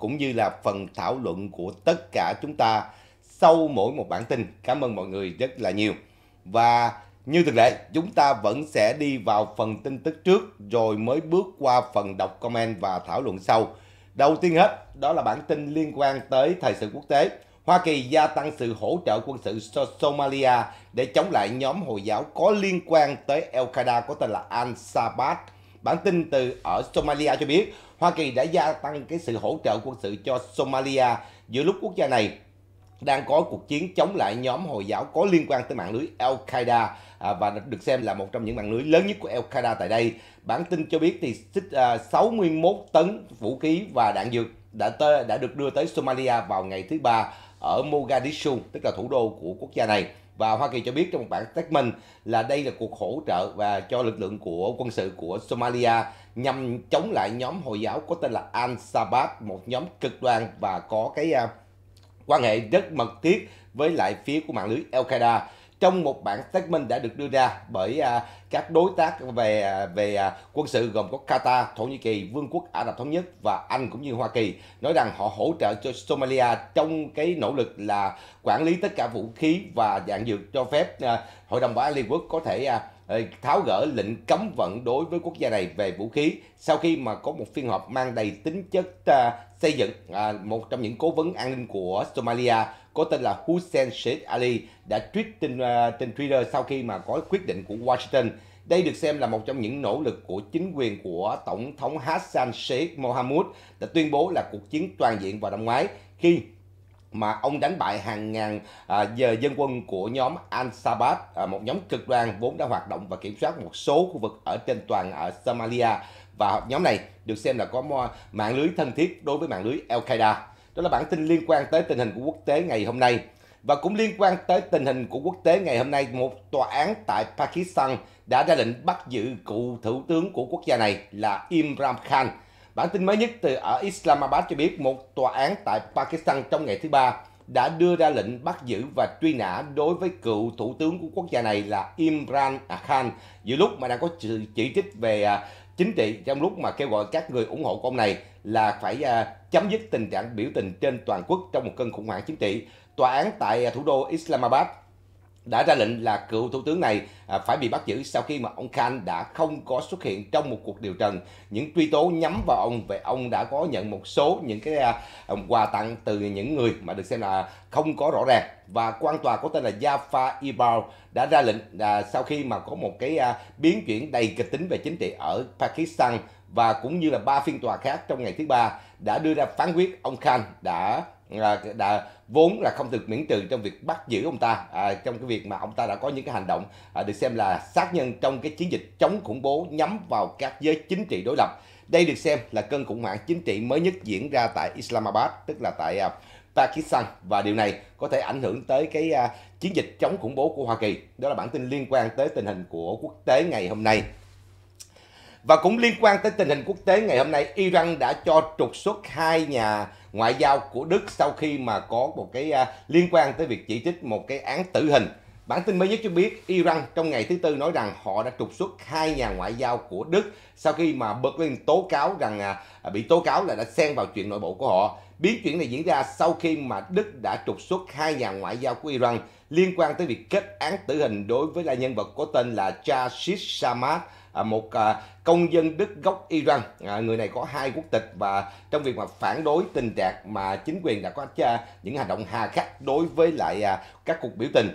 cũng như là phần thảo luận của tất cả chúng ta sau mỗi một bản tin. Cảm ơn mọi người rất là nhiều. Và như thực lệ, chúng ta vẫn sẽ đi vào phần tin tức trước rồi mới bước qua phần đọc comment và thảo luận sau. Đầu tiên hết, đó là bản tin liên quan tới thời sự quốc tế. Hoa Kỳ gia tăng sự hỗ trợ quân sự cho Somalia để chống lại nhóm Hồi giáo có liên quan tới Al-Qaeda có tên là Al-Shabaab Bản tin từ ở Somalia cho biết, Hoa Kỳ đã gia tăng cái sự hỗ trợ quân sự cho Somalia giữa lúc quốc gia này đang có cuộc chiến chống lại nhóm Hồi giáo có liên quan tới mạng lưới Al-Qaeda à, và được xem là một trong những mạng lưới lớn nhất của Al-Qaeda tại đây. Bản tin cho biết thì 61 à, tấn vũ khí và đạn dược đã tê, đã được đưa tới Somalia vào ngày thứ ba ở Mogadishu, tức là thủ đô của quốc gia này và Hoa Kỳ cho biết trong một bản statement là đây là cuộc hỗ trợ và cho lực lượng của quân sự của Somalia nhằm chống lại nhóm Hồi giáo có tên là Al-Shabaab, một nhóm cực đoan và có cái uh, quan hệ rất mật thiết với lại phía của mạng lưới Al-Qaeda trong một bản statement đã được đưa ra bởi à, các đối tác về à, về à, quân sự gồm có Qatar, Thổ Nhĩ Kỳ, Vương quốc Ả Rập thống nhất và Anh cũng như Hoa Kỳ nói rằng họ hỗ trợ cho Somalia trong cái nỗ lực là quản lý tất cả vũ khí và dạng dược cho phép Hội đồng Bảo an Liên Quốc có thể ờ, tháo gỡ lệnh cấm vận đối với quốc gia này về vũ khí sau khi mà có một phiên họp mang đầy tính chất xây dựng một trong những cố vấn an ninh của Somalia có tên là Hussein Sheikh Ali đã tweet trên, uh, ờ, trên Twitter sau khi mà có quyết định của Washington. Đây được xem là một trong những nỗ lực của chính quyền của Tổng thống Hassan Sheikh Mohamud đã tuyên bố là cuộc chiến toàn diện vào năm ngoái khi mà ông đánh bại hàng ngàn à, giờ dân quân của nhóm Al-Shabaab, à, một nhóm cực đoan vốn đã hoạt động và kiểm soát một số khu vực ở trên toàn ở Somalia và nhóm này được xem là có mạng lưới thân thiết đối với mạng lưới Al-Qaeda đó là bản tin liên quan tới tình hình của quốc tế ngày hôm nay. Và cũng liên quan tới tình hình của quốc tế ngày hôm nay, một tòa án tại Pakistan đã ra lệnh bắt giữ cựu thủ tướng của quốc gia này là Imran Khan. Bản tin mới nhất từ ở Islamabad cho biết một tòa án tại Pakistan trong ngày thứ ba đã đưa ra lệnh bắt giữ và truy nã đối với cựu thủ tướng của quốc gia này là Imran Khan giữa lúc mà đang có sự chỉ trích về à, chính trị trong lúc mà kêu gọi các người ủng hộ của ông này là phải à, chấm dứt tình trạng biểu tình trên toàn quốc trong một cơn khủng hoảng chính trị. Tòa án tại à, thủ đô Islamabad đã ra lệnh là cựu thủ tướng này à, phải bị bắt giữ sau khi mà ông Khan đã không có xuất hiện trong một cuộc điều trần. Những truy tố nhắm vào ông về ông đã có nhận một số những cái à, quà tặng từ những người mà được xem là không có rõ ràng và quan tòa có tên là Jaffa Ibao đã ra lệnh là sau khi mà có một cái biến chuyển đầy kịch tính về chính trị ở Pakistan và cũng như là ba phiên tòa khác trong ngày thứ ba đã đưa ra phán quyết ông Khan đã à, đã, vốn là không được miễn trừ trong việc bắt giữ ông ta à, trong cái việc mà ông ta đã có những cái hành động à, được xem là sát nhân trong cái chiến dịch chống khủng bố nhắm vào các giới chính trị đối lập đây được xem là cơn khủng hoảng chính trị mới nhất diễn ra tại Islamabad tức là tại à, Pakistan và điều này có thể ảnh hưởng tới cái à, chiến dịch chống khủng bố của Hoa Kỳ đó là bản tin liên quan tới tình hình của quốc tế ngày hôm nay và cũng liên quan tới tình hình quốc tế ngày hôm nay, Iran đã cho trục xuất hai nhà ngoại giao của Đức sau khi mà có một cái uh, liên quan tới việc chỉ trích một cái án tử hình. Bản tin mới nhất cho biết Iran trong ngày thứ Tư nói rằng họ đã trục xuất hai nhà ngoại giao của Đức sau khi mà Berlin tố cáo rằng à, bị tố cáo là đã xen vào chuyện nội bộ của họ. Biến chuyển này diễn ra sau khi mà Đức đã trục xuất hai nhà ngoại giao của Iran liên quan tới việc kết án tử hình đối với là nhân vật có tên là Jashid Samad À, một à, công dân Đức gốc Iran à, người này có hai quốc tịch và trong việc mà phản đối tình trạng mà chính quyền đã có những hành động hà khắc đối với lại các cuộc biểu tình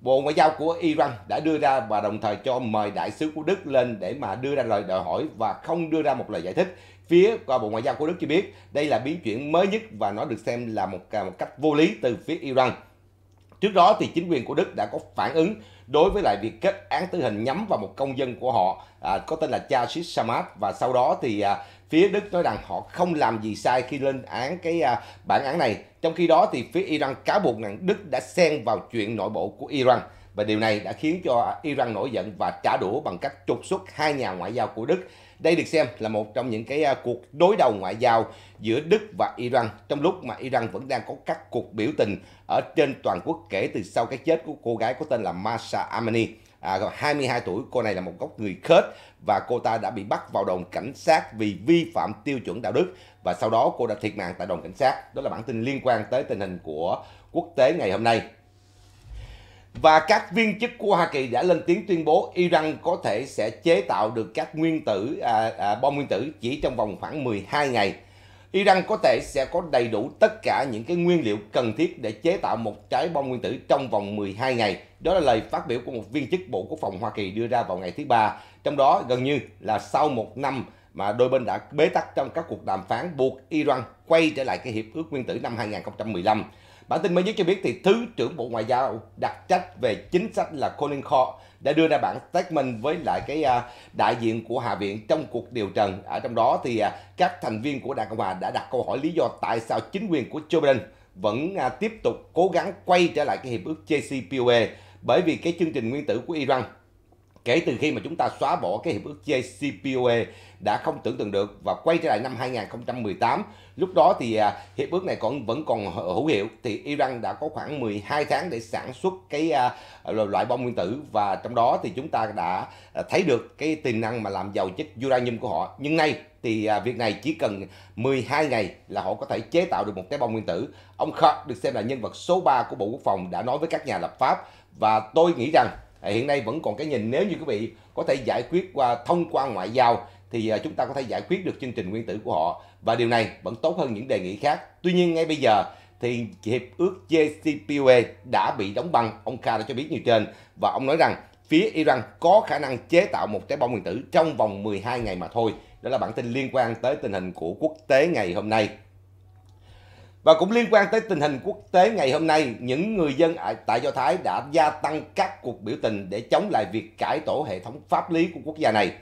Bộ Ngoại giao của Iran đã đưa ra và đồng thời cho mời đại sứ của Đức lên để mà đưa ra lời đòi hỏi và không đưa ra một lời giải thích. Phía qua Bộ Ngoại giao của Đức cho biết đây là biến chuyển mới nhất và nó được xem là một một cách vô lý từ phía Iran. Trước đó thì chính quyền của Đức đã có phản ứng đối với lại việc kết án tử hình nhắm vào một công dân của họ à, có tên là Chashid Samad và sau đó thì à, phía Đức nói rằng họ không làm gì sai khi lên án cái à, bản án này. Trong khi đó thì phía Iran cáo buộc rằng Đức đã xen vào chuyện nội bộ của Iran và điều này đã khiến cho Iran nổi giận và trả đũa bằng cách trục xuất hai nhà ngoại giao của Đức đây được xem là một trong những cái à, cuộc đối đầu ngoại giao giữa Đức và Iran trong lúc mà Iran vẫn đang có các cuộc biểu tình ở trên toàn quốc kể từ sau cái chết của cô gái có tên là Masa Amini. À, 22 tuổi, cô này là một gốc người khết và cô ta đã bị bắt vào đồn cảnh sát vì vi phạm tiêu chuẩn đạo đức và sau đó cô đã thiệt mạng tại đồn cảnh sát. Đó là bản tin liên quan tới tình hình của quốc tế ngày hôm nay. Và các viên chức của Hoa Kỳ đã lên tiếng tuyên bố Iran có thể sẽ chế tạo được các nguyên tử à, à, bom nguyên tử chỉ trong vòng khoảng 12 ngày. Iran có thể sẽ có đầy đủ tất cả những cái nguyên liệu cần thiết để chế tạo một trái bom nguyên tử trong vòng 12 ngày. Đó là lời phát biểu của một viên chức Bộ Quốc phòng Hoa Kỳ đưa ra vào ngày thứ ba. Trong đó gần như là sau một năm mà đôi bên đã bế tắc trong các cuộc đàm phán buộc Iran quay trở lại cái hiệp ước nguyên tử năm 2015. Bản tin mới nhất cho biết thì Thứ trưởng Bộ Ngoại giao đặc trách về chính sách là Colin Cole đã đưa ra bản statement với lại cái à, đại diện của Hạ viện trong cuộc điều trần. Ở trong đó thì à, các thành viên của Đảng Cộng Hòa đã đặt câu hỏi lý do tại sao chính quyền của Joe Biden vẫn à, tiếp tục cố gắng quay trở lại cái hiệp ước JCPOA bởi vì cái chương trình nguyên tử của Iran kể từ khi mà chúng ta xóa bỏ cái hiệp ước JCPOA đã không tưởng tượng được và quay trở lại năm 2018 Lúc đó thì à, hiệp ước này còn vẫn còn hữu hiệu thì Iran đã có khoảng 12 tháng để sản xuất cái à, loại bom nguyên tử và trong đó thì chúng ta đã à, thấy được cái tiềm năng mà làm giàu chất uranium của họ. Nhưng nay thì việc này chỉ cần 12 ngày là họ có thể chế tạo được một cái bom nguyên tử. Ông Clark được xem là nhân vật số 3 của Bộ Quốc phòng đã nói với các nhà lập pháp và tôi nghĩ rằng hiện nay vẫn còn cái nhìn nếu như quý vị có thể giải quyết qua thông qua ngoại giao thì chúng ta có thể giải quyết được chương trình nguyên tử của họ và điều này vẫn tốt hơn những đề nghị khác. Tuy nhiên ngay bây giờ thì hiệp ước JCPOA đã bị đóng băng, ông Kha đã cho biết như trên và ông nói rằng phía Iran có khả năng chế tạo một trái bom nguyên tử trong vòng 12 ngày mà thôi. Đó là bản tin liên quan tới tình hình của quốc tế ngày hôm nay. Và cũng liên quan tới tình hình quốc tế ngày hôm nay, những người dân tại Do Thái đã gia tăng các cuộc biểu tình để chống lại việc cải tổ hệ thống pháp lý của quốc gia này.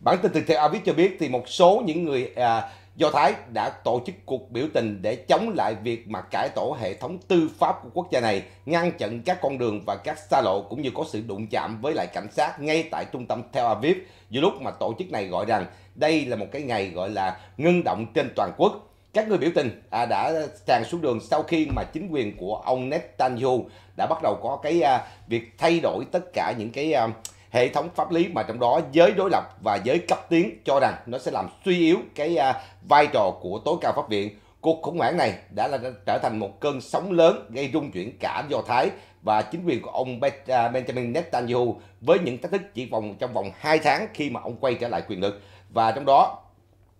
Bản tin từ theo Avis cho biết thì một số những người à, Do Thái đã tổ chức cuộc biểu tình để chống lại việc mà cải tổ hệ thống tư pháp của quốc gia này, ngăn chặn các con đường và các xa lộ cũng như có sự đụng chạm với lại cảnh sát ngay tại trung tâm Tel Aviv, giữa lúc mà tổ chức này gọi rằng đây là một cái ngày gọi là ngưng động trên toàn quốc. Các người biểu tình à, đã tràn xuống đường sau khi mà chính quyền của ông Netanyahu đã bắt đầu có cái à, việc thay đổi tất cả những cái à, hệ thống pháp lý mà trong đó giới đối lập và giới cấp tiến cho rằng nó sẽ làm suy yếu cái à, vai trò của tối cao pháp viện. Cuộc khủng hoảng này đã là trở thành một cơn sóng lớn gây rung chuyển cả Do Thái và chính quyền của ông à, Benjamin Netanyahu với những thách thức chỉ vòng trong vòng 2 tháng khi mà ông quay trở lại quyền lực. Và trong đó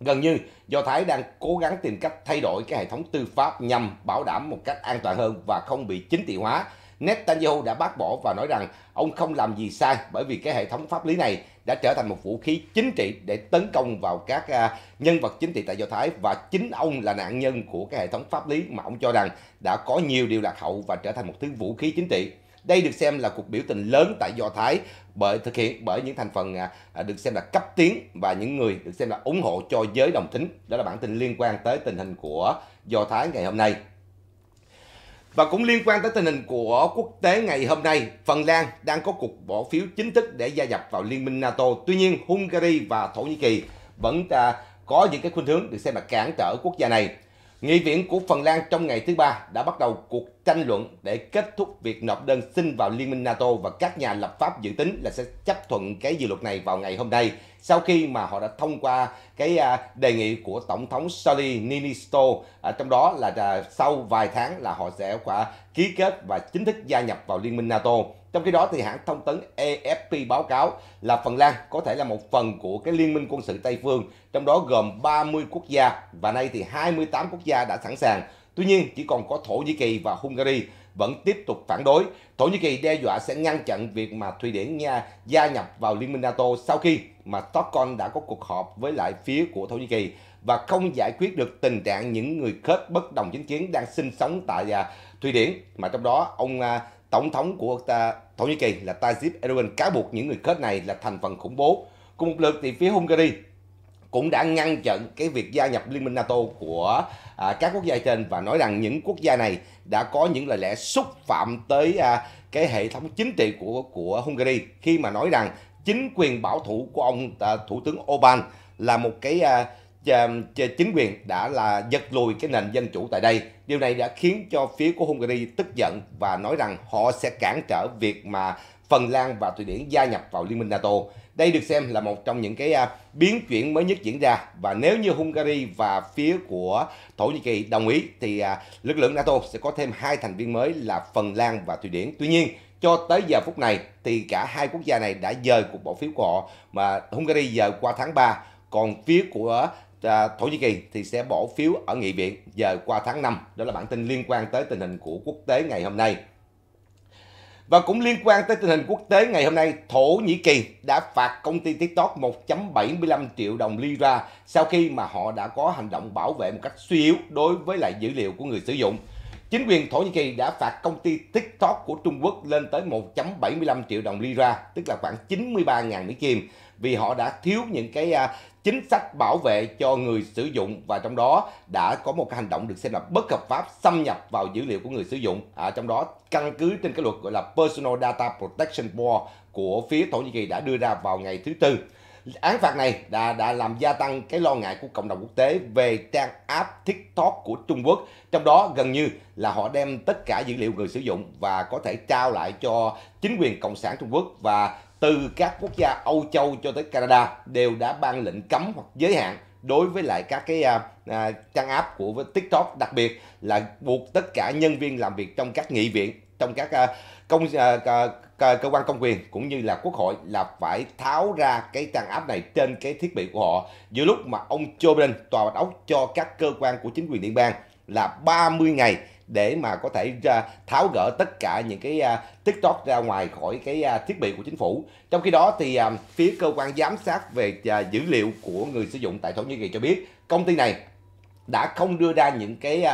Gần như Do Thái đang cố gắng tìm cách thay đổi cái hệ thống tư pháp nhằm bảo đảm một cách an toàn hơn và không bị chính trị hóa. Netanyahu đã bác bỏ và nói rằng ông không làm gì sai bởi vì cái hệ thống pháp lý này đã trở thành một vũ khí chính trị để tấn công vào các à, nhân vật chính trị tại Do Thái và chính ông là nạn nhân của cái hệ thống pháp lý mà ông cho rằng đã có nhiều điều lạc hậu và trở thành một thứ vũ khí chính trị. Đây được xem là cuộc biểu tình lớn tại Do Thái bởi thực hiện bởi những thành phần à, à, được xem là cấp tiến và những người được xem là ủng hộ cho giới đồng tính. Đó là bản tin liên quan tới tình hình của Do Thái ngày hôm nay. Và cũng liên quan tới tình hình của quốc tế ngày hôm nay, Phần Lan đang có cuộc bỏ phiếu chính thức để gia nhập vào Liên minh NATO. Tuy nhiên, Hungary và Thổ Nhĩ Kỳ vẫn có những cái khuynh hướng được xem là cản trở quốc gia này. Nghị viện của Phần Lan trong ngày thứ ba đã bắt đầu cuộc tranh luận để kết thúc việc nộp đơn xin vào Liên minh NATO và các nhà lập pháp dự tính là sẽ chấp thuận cái dự luật này vào ngày hôm nay sau khi mà họ đã thông qua cái à, đề nghị của tổng thống Sauli Ninisto à, trong đó là à, sau vài tháng là họ sẽ quả ký kết và chính thức gia nhập vào liên minh NATO trong khi đó thì hãng thông tấn AFP báo cáo là Phần Lan có thể là một phần của cái liên minh quân sự Tây phương, trong đó gồm 30 quốc gia và nay thì 28 quốc gia đã sẵn sàng. Tuy nhiên chỉ còn có Thổ Nhĩ Kỳ và Hungary vẫn tiếp tục phản đối. Thổ Nhĩ Kỳ đe dọa sẽ ngăn chặn việc mà Thụy Điển Nha gia nhập vào Liên minh NATO sau khi mà Stockholm đã có cuộc họp với lại phía của Thổ Nhĩ Kỳ và không giải quyết được tình trạng những người kết bất đồng chính kiến đang sinh sống tại à, Thụy Điển mà trong đó ông à, tổng thống của ta Thổ Nhĩ Kỳ là Tayyip Erdogan cáo buộc những người kết này là thành phần khủng bố. Cùng một lượt thì phía Hungary cũng đã ngăn chặn cái việc gia nhập Liên minh NATO của à, các quốc gia trên và nói rằng những quốc gia này đã có những lời lẽ xúc phạm tới à, cái hệ thống chính trị của của Hungary khi mà nói rằng chính quyền bảo thủ của ông à, thủ tướng Orbán là một cái à, chính quyền đã là giật lùi cái nền dân chủ tại đây. Điều này đã khiến cho phía của Hungary tức giận và nói rằng họ sẽ cản trở việc mà Phần Lan và Thụy Điển gia nhập vào Liên minh NATO. Đây được xem là một trong những cái à, biến chuyển mới nhất diễn ra và nếu như Hungary và phía của Thổ Nhĩ Kỳ đồng ý thì à, lực lượng NATO sẽ có thêm hai thành viên mới là Phần Lan và Thụy Điển. Tuy nhiên, cho tới giờ phút này thì cả hai quốc gia này đã dời cuộc bỏ phiếu của họ mà Hungary dời qua tháng 3, còn phía của à, Thổ Nhĩ Kỳ thì sẽ bỏ phiếu ở nghị viện giờ qua tháng 5. Đó là bản tin liên quan tới tình hình của quốc tế ngày hôm nay. Và cũng liên quan tới tình hình quốc tế ngày hôm nay, Thổ Nhĩ Kỳ đã phạt công ty TikTok 1.75 triệu đồng lira sau khi mà họ đã có hành động bảo vệ một cách suy yếu đối với lại dữ liệu của người sử dụng. Chính quyền Thổ Nhĩ Kỳ đã phạt công ty TikTok của Trung Quốc lên tới 1.75 triệu đồng lira, tức là khoảng 93.000 Mỹ Kim vì họ đã thiếu những cái à, chính sách bảo vệ cho người sử dụng và trong đó đã có một cái hành động được xem là bất hợp pháp xâm nhập vào dữ liệu của người sử dụng à, trong đó căn cứ trên cái luật gọi là Personal Data Protection Board của phía Thổ Nhĩ Kỳ đã đưa ra vào ngày thứ tư án phạt này đã đã làm gia tăng cái lo ngại của cộng đồng quốc tế về trang app TikTok của Trung Quốc. Trong đó gần như là họ đem tất cả dữ liệu người sử dụng và có thể trao lại cho chính quyền cộng sản Trung Quốc và từ các quốc gia Âu Châu cho tới Canada đều đã ban lệnh cấm hoặc giới hạn đối với lại các cái à, à trang app của TikTok đặc biệt là buộc tất cả nhân viên làm việc trong các nghị viện trong các à, công à, à, cơ quan công quyền cũng như là quốc hội là phải tháo ra cái trang app này trên cái thiết bị của họ giữa lúc mà ông Joe Biden tòa bạch cho các cơ quan của chính quyền liên bang là 30 ngày để mà có thể à, tháo gỡ tất cả những cái à, TikTok ra ngoài khỏi cái à, thiết bị của chính phủ. Trong khi đó thì phía cơ quan giám sát về dữ liệu của người sử dụng tại Thổ Nhĩ Kỳ cho biết công ty này đã không đưa ra những cái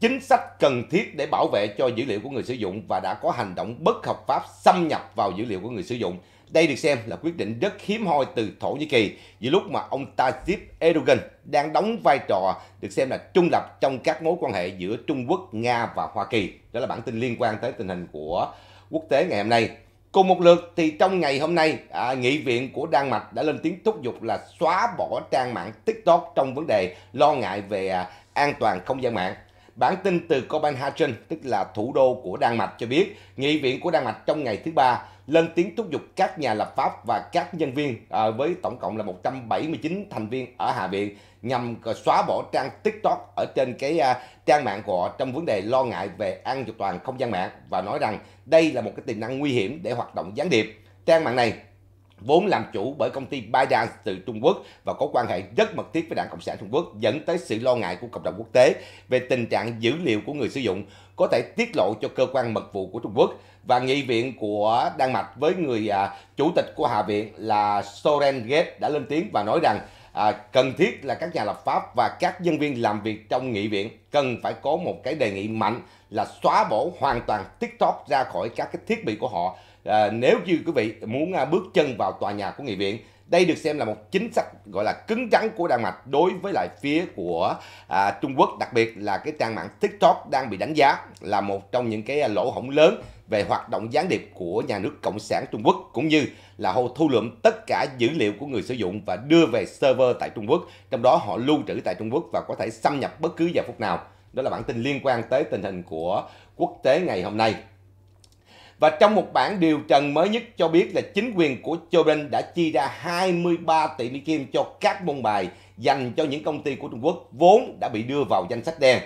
chính sách cần thiết để bảo vệ cho dữ liệu của người sử dụng và đã có hành động bất hợp pháp xâm nhập vào dữ liệu của người sử dụng. Đây được xem là quyết định rất hiếm hoi từ Thổ Nhĩ Kỳ giữa lúc mà ông Tayyip Erdogan đang đóng vai trò được xem là trung lập trong các mối quan hệ giữa Trung Quốc, Nga và Hoa Kỳ. Đó là bản tin liên quan tới tình hình của quốc tế ngày hôm nay. Cùng một lượt thì trong ngày hôm nay, à, nghị viện của Đan Mạch đã lên tiếng thúc giục là xóa bỏ trang mạng TikTok trong vấn đề lo ngại về à, an toàn không gian mạng. Bản tin từ Copenhagen, tức là thủ đô của Đan Mạch cho biết, nghị viện của Đan Mạch trong ngày thứ ba lên tiếng thúc giục các nhà lập pháp và các nhân viên à, với tổng cộng là 179 thành viên ở Hạ viện nhằm xóa bỏ trang TikTok ở trên cái à, trang mạng của họ trong vấn đề lo ngại về an toàn không gian mạng và nói rằng đây là một cái tiềm năng nguy hiểm để hoạt động gián điệp. Trang mạng này vốn làm chủ bởi công ty Binance từ Trung Quốc và có quan hệ rất mật thiết với Đảng Cộng sản Trung Quốc dẫn tới sự lo ngại của cộng đồng quốc tế về tình trạng dữ liệu của người sử dụng có thể tiết lộ cho cơ quan mật vụ của Trung Quốc và nghị viện của Đan Mạch với người à, chủ tịch của Hạ viện là Soren Gate đã lên tiếng và nói rằng à, cần thiết là các nhà lập pháp và các nhân viên làm việc trong nghị viện cần phải có một cái đề nghị mạnh là xóa bỏ hoàn toàn TikTok ra khỏi các cái thiết bị của họ à, nếu như quý vị muốn à, bước chân vào tòa nhà của nghị viện đây được xem là một chính sách gọi là cứng rắn của Đan Mạch đối với lại phía của à, Trung Quốc đặc biệt là cái trang mạng TikTok đang bị đánh giá là một trong những cái à, lỗ hổng lớn về hoạt động gián điệp của nhà nước Cộng sản Trung Quốc cũng như là họ thu lượm tất cả dữ liệu của người sử dụng và đưa về server tại Trung Quốc trong đó họ lưu trữ tại Trung Quốc và có thể xâm nhập bất cứ giờ phút nào đó là bản tin liên quan tới tình hình của quốc tế ngày hôm nay và trong một bản điều trần mới nhất cho biết là chính quyền của Joe Biden đã chi ra 23 tỷ Mỹ Kim cho các môn bài dành cho những công ty của Trung Quốc vốn đã bị đưa vào danh sách đen.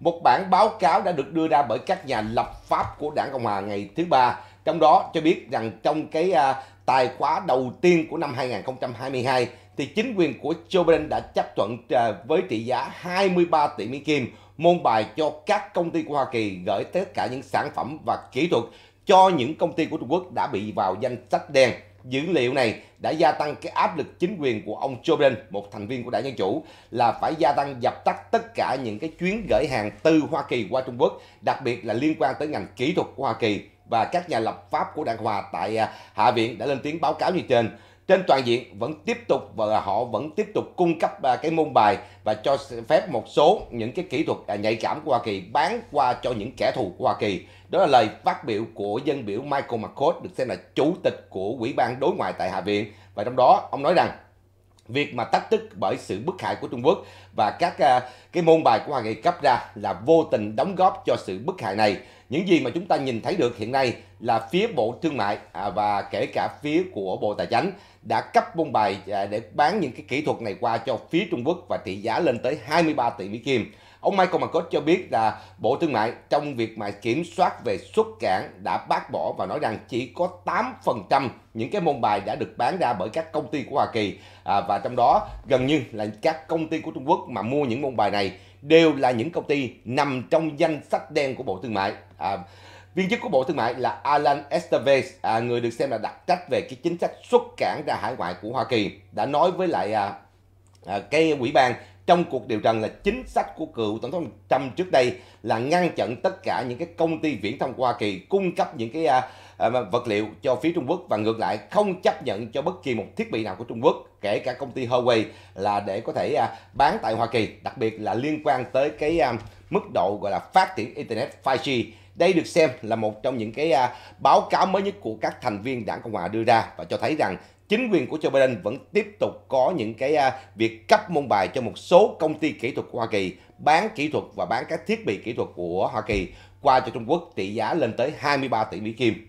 Một bản báo cáo đã được đưa ra bởi các nhà lập pháp của Đảng Cộng Hòa ngày thứ ba. Trong đó cho biết rằng trong cái à, tài khóa đầu tiên của năm 2022 thì chính quyền của Joe Biden đã chấp thuận à, với trị giá 23 tỷ Mỹ Kim môn bài cho các công ty của Hoa Kỳ gửi tất cả những sản phẩm và kỹ thuật cho những công ty của Trung Quốc đã bị vào danh sách đen. Dữ liệu này đã gia tăng cái áp lực chính quyền của ông Joe Biden, một thành viên của đảng Dân Chủ, là phải gia tăng dập tắt tất cả những cái chuyến gửi hàng từ Hoa Kỳ qua Trung Quốc, đặc biệt là liên quan tới ngành kỹ thuật của Hoa Kỳ và các nhà lập pháp của Đảng Hòa tại à, Hạ viện đã lên tiếng báo cáo như trên trên toàn diện vẫn tiếp tục và họ vẫn tiếp tục cung cấp à, cái môn bài và cho phép một số những cái kỹ thuật à, nhạy cảm của Hoa Kỳ bán qua cho những kẻ thù của Hoa Kỳ. Đó là lời phát biểu của dân biểu Michael McCord được xem là chủ tịch của Ủy ban đối ngoại tại Hạ viện và trong đó ông nói rằng việc mà tách tức bởi sự bức hại của Trung Quốc và các à, cái môn bài của Hoa Kỳ cấp ra là vô tình đóng góp cho sự bức hại này. Những gì mà chúng ta nhìn thấy được hiện nay là phía Bộ Thương mại à, và kể cả phía của Bộ Tài chính đã cấp môn bài à, để bán những cái kỹ thuật này qua cho phía Trung Quốc và trị giá lên tới 23 tỷ Mỹ Kim. Ông Michael McCord cho biết là Bộ Thương mại trong việc mà kiểm soát về xuất cảng đã bác bỏ và nói rằng chỉ có 8% những cái môn bài đã được bán ra bởi các công ty của Hoa Kỳ à, và trong đó gần như là các công ty của Trung Quốc mà mua những môn bài này đều là những công ty nằm trong danh sách đen của Bộ Thương mại. À, Viên chức của Bộ Thương mại là Alan Estevez, à, người được xem là đặc trách về cái chính sách xuất cảng ra hải ngoại của Hoa Kỳ, đã nói với lại à, à, cái ủy ban trong cuộc điều trần là chính sách của cựu tổng thống Trump trước đây là ngăn chặn tất cả những cái công ty viễn thông Hoa Kỳ cung cấp những cái à, à, vật liệu cho phía Trung Quốc và ngược lại không chấp nhận cho bất kỳ một thiết bị nào của Trung Quốc kể cả công ty Huawei là để có thể à, bán tại Hoa Kỳ đặc biệt là liên quan tới cái mức độ gọi là phát triển internet 5G đây được xem là một trong những cái báo cáo mới nhất của các thành viên đảng Cộng hòa đưa ra và cho thấy rằng chính quyền của Joe Biden vẫn tiếp tục có những cái à, việc cấp môn bài cho một số công ty kỹ thuật của Hoa Kỳ bán kỹ thuật và bán các thiết bị kỹ thuật của Hoa Kỳ qua cho Trung Quốc trị giá lên tới 23 tỷ Mỹ Kim.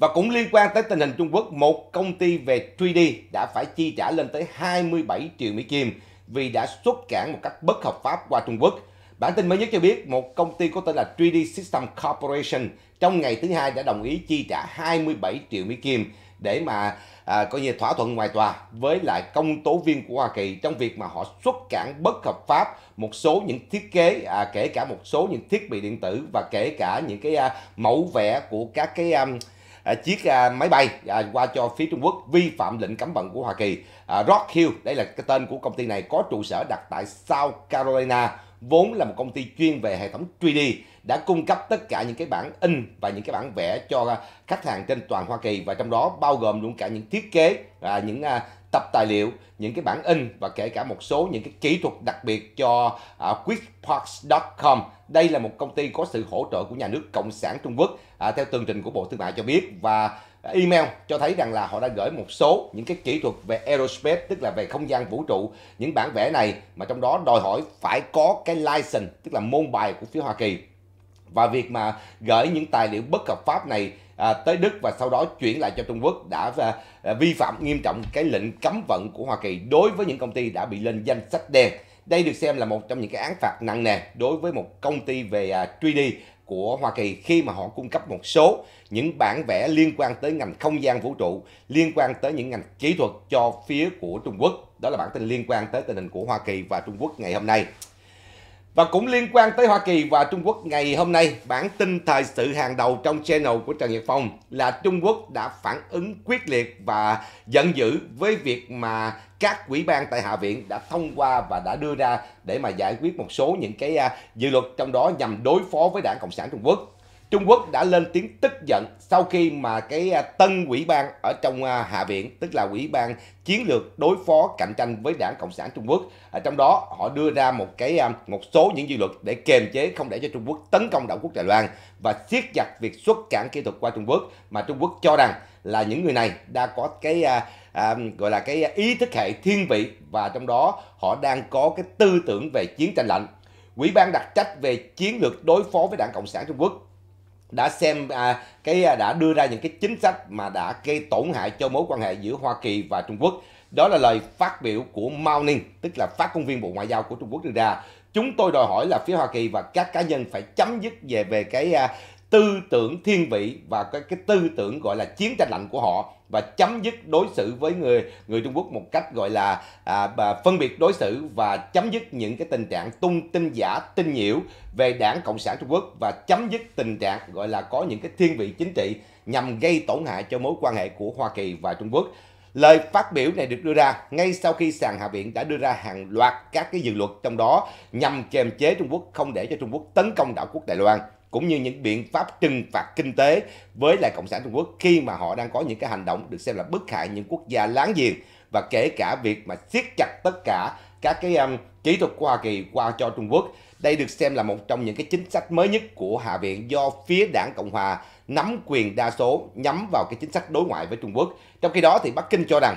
Và cũng liên quan tới tình hình Trung Quốc, một công ty về 3D đã phải chi trả lên tới 27 triệu Mỹ Kim vì đã xuất cảng một cách bất hợp pháp qua Trung Quốc. Bản tin mới nhất cho biết một công ty có tên là 3D System Corporation trong ngày thứ hai đã đồng ý chi trả 27 triệu Mỹ Kim để mà à, coi như thỏa thuận ngoài tòa với lại công tố viên của Hoa Kỳ trong việc mà họ xuất cản bất hợp pháp một số những thiết kế à, kể cả một số những thiết bị điện tử và kể cả những cái à, mẫu vẽ của các cái à, À, chiếc à, máy bay à, qua cho phía Trung Quốc vi phạm lệnh cấm vận của Hoa Kỳ. À, Rock Hill, đây là cái tên của công ty này có trụ sở đặt tại South Carolina, vốn là một công ty chuyên về hệ thống 3D đã cung cấp tất cả những cái bản in và những cái bản vẽ cho à, khách hàng trên toàn Hoa Kỳ và trong đó bao gồm luôn cả những thiết kế, à, những à, tập tài liệu, những cái bản in và kể cả một số những cái kỹ thuật đặc biệt cho à, QuickParts.com. Đây là một công ty có sự hỗ trợ của nhà nước Cộng sản Trung Quốc à, theo tường trình của Bộ Thương mại cho biết và email cho thấy rằng là họ đã gửi một số những cái kỹ thuật về aerospace tức là về không gian vũ trụ những bản vẽ này mà trong đó đòi hỏi phải có cái license tức là môn bài của phía Hoa Kỳ và việc mà gửi những tài liệu bất hợp pháp này à, tới Đức và sau đó chuyển lại cho Trung Quốc đã à, vi phạm nghiêm trọng cái lệnh cấm vận của Hoa Kỳ đối với những công ty đã bị lên danh sách đen. Đây được xem là một trong những cái án phạt nặng nề đối với một công ty về à, 3D của Hoa Kỳ khi mà họ cung cấp một số những bản vẽ liên quan tới ngành không gian vũ trụ, liên quan tới những ngành kỹ thuật cho phía của Trung Quốc. Đó là bản tin liên quan tới tình hình của Hoa Kỳ và Trung Quốc ngày hôm nay. Và cũng liên quan tới Hoa Kỳ và Trung Quốc ngày hôm nay, bản tin thời sự hàng đầu trong channel của Trần Nhật Phong là Trung Quốc đã phản ứng quyết liệt và giận dữ với việc mà các quỹ ban tại Hạ viện đã thông qua và đã đưa ra để mà giải quyết một số những cái à, dự luật trong đó nhằm đối phó với đảng Cộng sản Trung Quốc. Trung Quốc đã lên tiếng tức giận sau khi mà cái à, tân Quỹ ban ở trong à, Hạ viện, tức là Quỹ ban chiến lược đối phó cạnh tranh với Đảng Cộng sản Trung Quốc. Ở trong đó họ đưa ra một cái à, một số những dự luật để kiềm chế không để cho Trung Quốc tấn công đảo quốc Đài Loan và siết chặt việc xuất cảng kỹ thuật qua Trung Quốc mà Trung Quốc cho rằng là những người này đã có cái à, à, gọi là cái ý thức hệ thiên vị và trong đó họ đang có cái tư tưởng về chiến tranh lạnh. Quỹ ban đặc trách về chiến lược đối phó với Đảng Cộng sản Trung Quốc đã xem à, cái à, đã đưa ra những cái chính sách mà đã gây tổn hại cho mối quan hệ giữa Hoa Kỳ và Trung Quốc. Đó là lời phát biểu của Mao Ninh, tức là phát ngôn viên Bộ Ngoại giao của Trung Quốc đưa ra. Chúng tôi đòi hỏi là phía Hoa Kỳ và các cá nhân phải chấm dứt về về cái à, tư tưởng thiên vị và cái, cái tư tưởng gọi là chiến tranh lạnh của họ và chấm dứt đối xử với người người Trung Quốc một cách gọi là à, phân biệt đối xử và chấm dứt những cái tình trạng tung tin giả tin nhiễu về đảng Cộng sản Trung Quốc và chấm dứt tình trạng gọi là có những cái thiên vị chính trị nhằm gây tổn hại cho mối quan hệ của Hoa Kỳ và Trung Quốc. Lời phát biểu này được đưa ra ngay sau khi sàn Hạ viện đã đưa ra hàng loạt các cái dự luật trong đó nhằm kiềm chế Trung Quốc không để cho Trung Quốc tấn công đảo quốc Đài Loan cũng như những biện pháp trừng phạt kinh tế với lại Cộng sản Trung Quốc khi mà họ đang có những cái hành động được xem là bức hại những quốc gia láng giềng và kể cả việc mà siết chặt tất cả các cái um, kỹ thuật của Hoa Kỳ qua cho Trung Quốc. Đây được xem là một trong những cái chính sách mới nhất của Hạ viện do phía đảng Cộng Hòa nắm quyền đa số nhắm vào cái chính sách đối ngoại với Trung Quốc. Trong khi đó thì Bắc Kinh cho rằng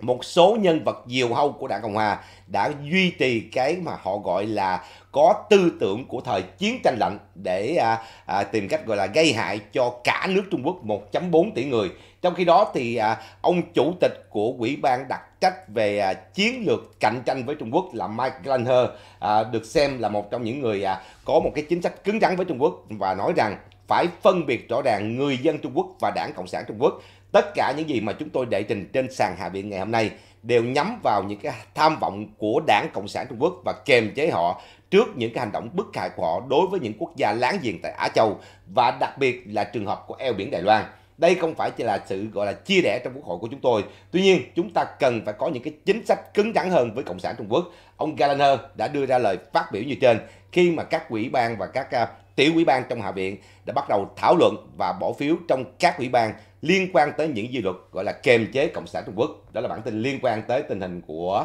một số nhân vật diều hâu của đảng Cộng Hòa đã duy trì cái mà họ gọi là có tư tưởng của thời chiến tranh lạnh để à, à, tìm cách gọi là gây hại cho cả nước Trung Quốc 1.4 tỷ người. Trong khi đó thì à, ông chủ tịch của quỹ ban đặc trách về à, chiến lược cạnh tranh với Trung Quốc là Mike Glanher à, được xem là một trong những người à, có một cái chính sách cứng rắn với Trung Quốc và nói rằng phải phân biệt rõ ràng người dân Trung Quốc và Đảng Cộng sản Trung Quốc. Tất cả những gì mà chúng tôi đệ trình trên sàn Hạ viện ngày hôm nay đều nhắm vào những cái tham vọng của Đảng Cộng sản Trung Quốc và kềm chế họ trước những cái hành động bức hại của họ đối với những quốc gia láng giềng tại Á Châu và đặc biệt là trường hợp của eo biển Đài Loan. Đây không phải chỉ là sự gọi là chia rẽ trong quốc hội của chúng tôi. Tuy nhiên, chúng ta cần phải có những cái chính sách cứng rắn hơn với Cộng sản Trung Quốc. Ông Gallagher đã đưa ra lời phát biểu như trên khi mà các quỹ ban và các uh, tiểu quỹ ban trong Hạ viện đã bắt đầu thảo luận và bỏ phiếu trong các ủy ban liên quan tới những dự luật gọi là kềm chế Cộng sản Trung Quốc. Đó là bản tin liên quan tới tình hình của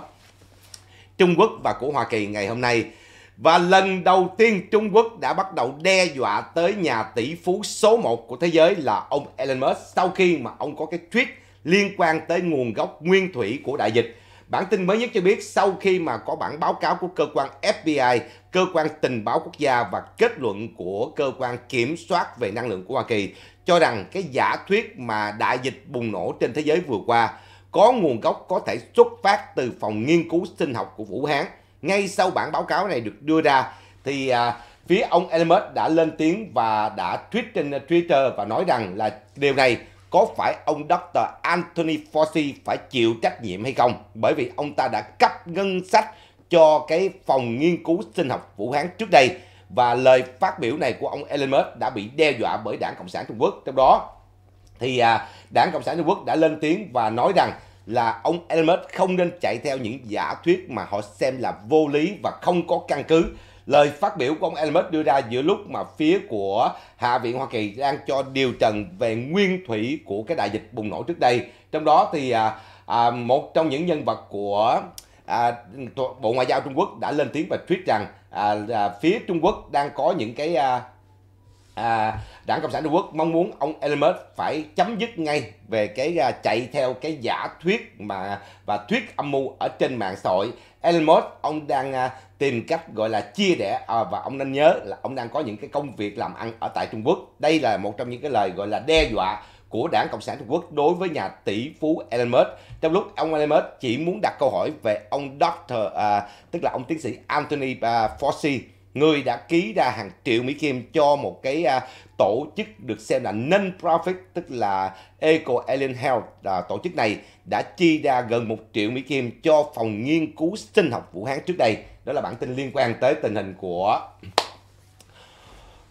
Trung Quốc và của Hoa Kỳ ngày hôm nay. Và lần đầu tiên Trung Quốc đã bắt đầu đe dọa tới nhà tỷ phú số 1 của thế giới là ông Elon Musk sau khi mà ông có cái tweet liên quan tới nguồn gốc nguyên thủy của đại dịch. Bản tin mới nhất cho biết sau khi mà có bản báo cáo của cơ quan FBI, cơ quan tình báo quốc gia và kết luận của cơ quan kiểm soát về năng lượng của Hoa Kỳ cho rằng cái giả thuyết mà đại dịch bùng nổ trên thế giới vừa qua có nguồn gốc có thể xuất phát từ phòng nghiên cứu sinh học của Vũ Hán ngay sau bản báo cáo này được đưa ra thì à, phía ông Elon Musk đã lên tiếng và đã tweet trên Twitter và nói rằng là điều này có phải ông Dr. Anthony Fauci phải chịu trách nhiệm hay không? Bởi vì ông ta đã cấp ngân sách cho cái phòng nghiên cứu sinh học Vũ Hán trước đây và lời phát biểu này của ông Elon Musk đã bị đe dọa bởi Đảng Cộng sản Trung Quốc. Trong đó thì à, Đảng Cộng sản Trung Quốc đã lên tiếng và nói rằng là ông Elon Musk không nên chạy theo những giả thuyết mà họ xem là vô lý và không có căn cứ. Lời phát biểu của ông Elon Musk đưa ra giữa lúc mà phía của Hạ viện Hoa Kỳ đang cho điều trần về nguyên thủy của cái đại dịch bùng nổ trước đây. Trong đó thì à, à, một trong những nhân vật của à, Bộ Ngoại giao Trung Quốc đã lên tiếng và tweet rằng à, à, phía Trung Quốc đang có những cái à, à, đảng cộng sản trung quốc mong muốn ông Elmer phải chấm dứt ngay về cái à, chạy theo cái giả thuyết mà và thuyết âm mưu ở trên mạng xã hội Elmer ông đang à, tìm cách gọi là chia rẽ à, và ông nên nhớ là ông đang có những cái công việc làm ăn ở tại Trung Quốc đây là một trong những cái lời gọi là đe dọa của đảng Cộng sản Trung Quốc đối với nhà tỷ phú Elmer. Trong lúc ông Elmer chỉ muốn đặt câu hỏi về ông Doctor, à, tức là ông tiến sĩ Anthony à, Fauci Người đã ký ra hàng triệu Mỹ Kim cho một cái à, tổ chức được xem là non-profit tức là Eco Alien Health à, tổ chức này đã chi ra gần một triệu Mỹ Kim cho phòng nghiên cứu sinh học Vũ Hán trước đây. Đó là bản tin liên quan tới tình hình của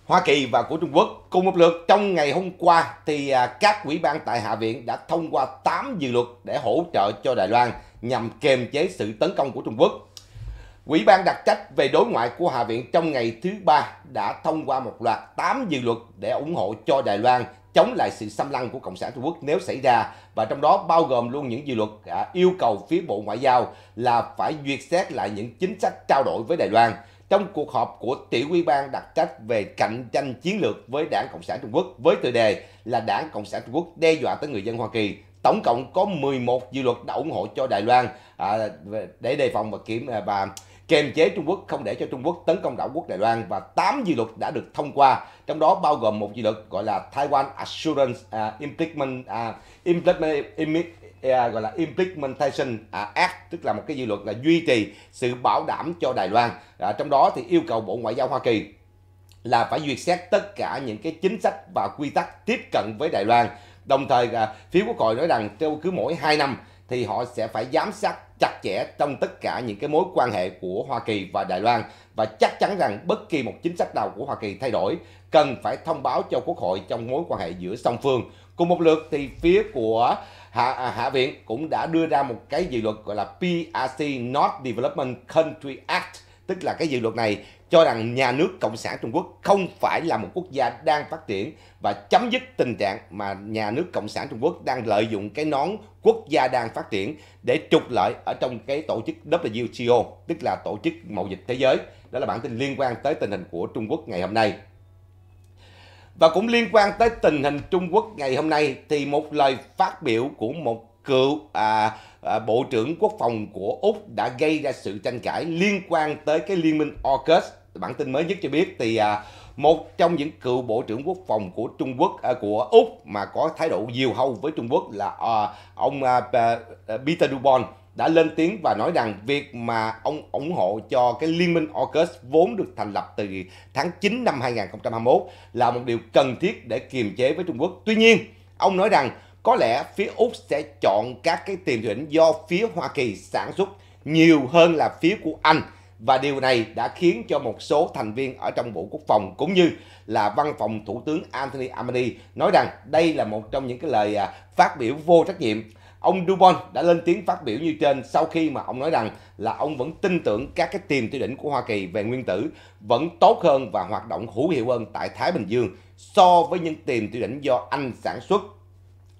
Hoa Kỳ và của Trung Quốc. Cùng một lượt trong ngày hôm qua thì à, các quỹ ban tại Hạ viện đã thông qua 8 dự luật để hỗ trợ cho Đài Loan nhằm kiềm chế sự tấn công của Trung Quốc. Ủy ban đặc trách về đối ngoại của Hạ viện trong ngày thứ ba đã thông qua một loạt 8 dự luật để ủng hộ cho Đài Loan chống lại sự xâm lăng của Cộng sản Trung Quốc nếu xảy ra và trong đó bao gồm luôn những dự luật yêu cầu phía Bộ Ngoại giao là phải duyệt xét lại những chính sách trao đổi với Đài Loan trong cuộc họp của tiểu ủy ban đặc trách về cạnh tranh chiến lược với Đảng Cộng sản Trung Quốc với tựa đề là Đảng Cộng sản Trung Quốc đe dọa tới người dân Hoa Kỳ. Tổng cộng có 11 dự luật đã ủng hộ cho Đài Loan à, để đề phòng và kiểm và kiềm chế Trung Quốc không để cho Trung Quốc tấn công đảo quốc Đài Loan và 8 dự luật đã được thông qua, trong đó bao gồm một dự luật gọi là Taiwan Assurance uh, Implement uh, Implement im, uh, gọi là Implementation Act, tức là một cái dự luật là duy trì sự bảo đảm cho Đài Loan. Uh, trong đó thì yêu cầu Bộ Ngoại giao Hoa Kỳ là phải duyệt xét tất cả những cái chính sách và quy tắc tiếp cận với Đài Loan. Đồng thời, uh, phía quốc hội nói rằng cứ mỗi 2 năm thì họ sẽ phải giám sát chặt chẽ trong tất cả những cái mối quan hệ của Hoa Kỳ và Đài Loan và chắc chắn rằng bất kỳ một chính sách nào của Hoa Kỳ thay đổi cần phải thông báo cho Quốc hội trong mối quan hệ giữa song phương. Cùng một lượt thì phía của Hạ, à, Hạ viện cũng đã đưa ra một cái dự luật gọi là PRC Not Development Country Act tức là cái dự luật này cho rằng nhà nước Cộng sản Trung Quốc không phải là một quốc gia đang phát triển và chấm dứt tình trạng mà nhà nước Cộng sản Trung Quốc đang lợi dụng cái nón quốc gia đang phát triển để trục lợi ở trong cái tổ chức WTO, tức là Tổ chức Mậu dịch Thế giới. Đó là bản tin liên quan tới tình hình của Trung Quốc ngày hôm nay. Và cũng liên quan tới tình hình Trung Quốc ngày hôm nay thì một lời phát biểu của một cựu à, à, Bộ trưởng Quốc phòng của Úc đã gây ra sự tranh cãi liên quan tới cái Liên minh AUKUS bản tin mới nhất cho biết thì à, một trong những cựu bộ trưởng quốc phòng của Trung Quốc à, của Úc mà có thái độ diều hâu với Trung Quốc là à, ông à, à Peter Dubon đã lên tiếng và nói rằng việc mà ông ủng hộ cho cái liên minh AUKUS vốn được thành lập từ tháng 9 năm 2021 là một điều cần thiết để kiềm chế với Trung Quốc. Tuy nhiên, ông nói rằng có lẽ phía Úc sẽ chọn các cái tiềm thủy do phía Hoa Kỳ sản xuất nhiều hơn là phía của Anh và điều này đã khiến cho một số thành viên ở trong Bộ Quốc phòng cũng như là văn phòng Thủ tướng Anthony Albanese nói rằng đây là một trong những cái lời à, phát biểu vô trách nhiệm. Ông Dubon đã lên tiếng phát biểu như trên sau khi mà ông nói rằng là ông vẫn tin tưởng các cái tiềm tiêu đỉnh của Hoa Kỳ về nguyên tử vẫn tốt hơn và hoạt động hữu hiệu hơn tại Thái Bình Dương so với những tiềm tiêu đỉnh do Anh sản xuất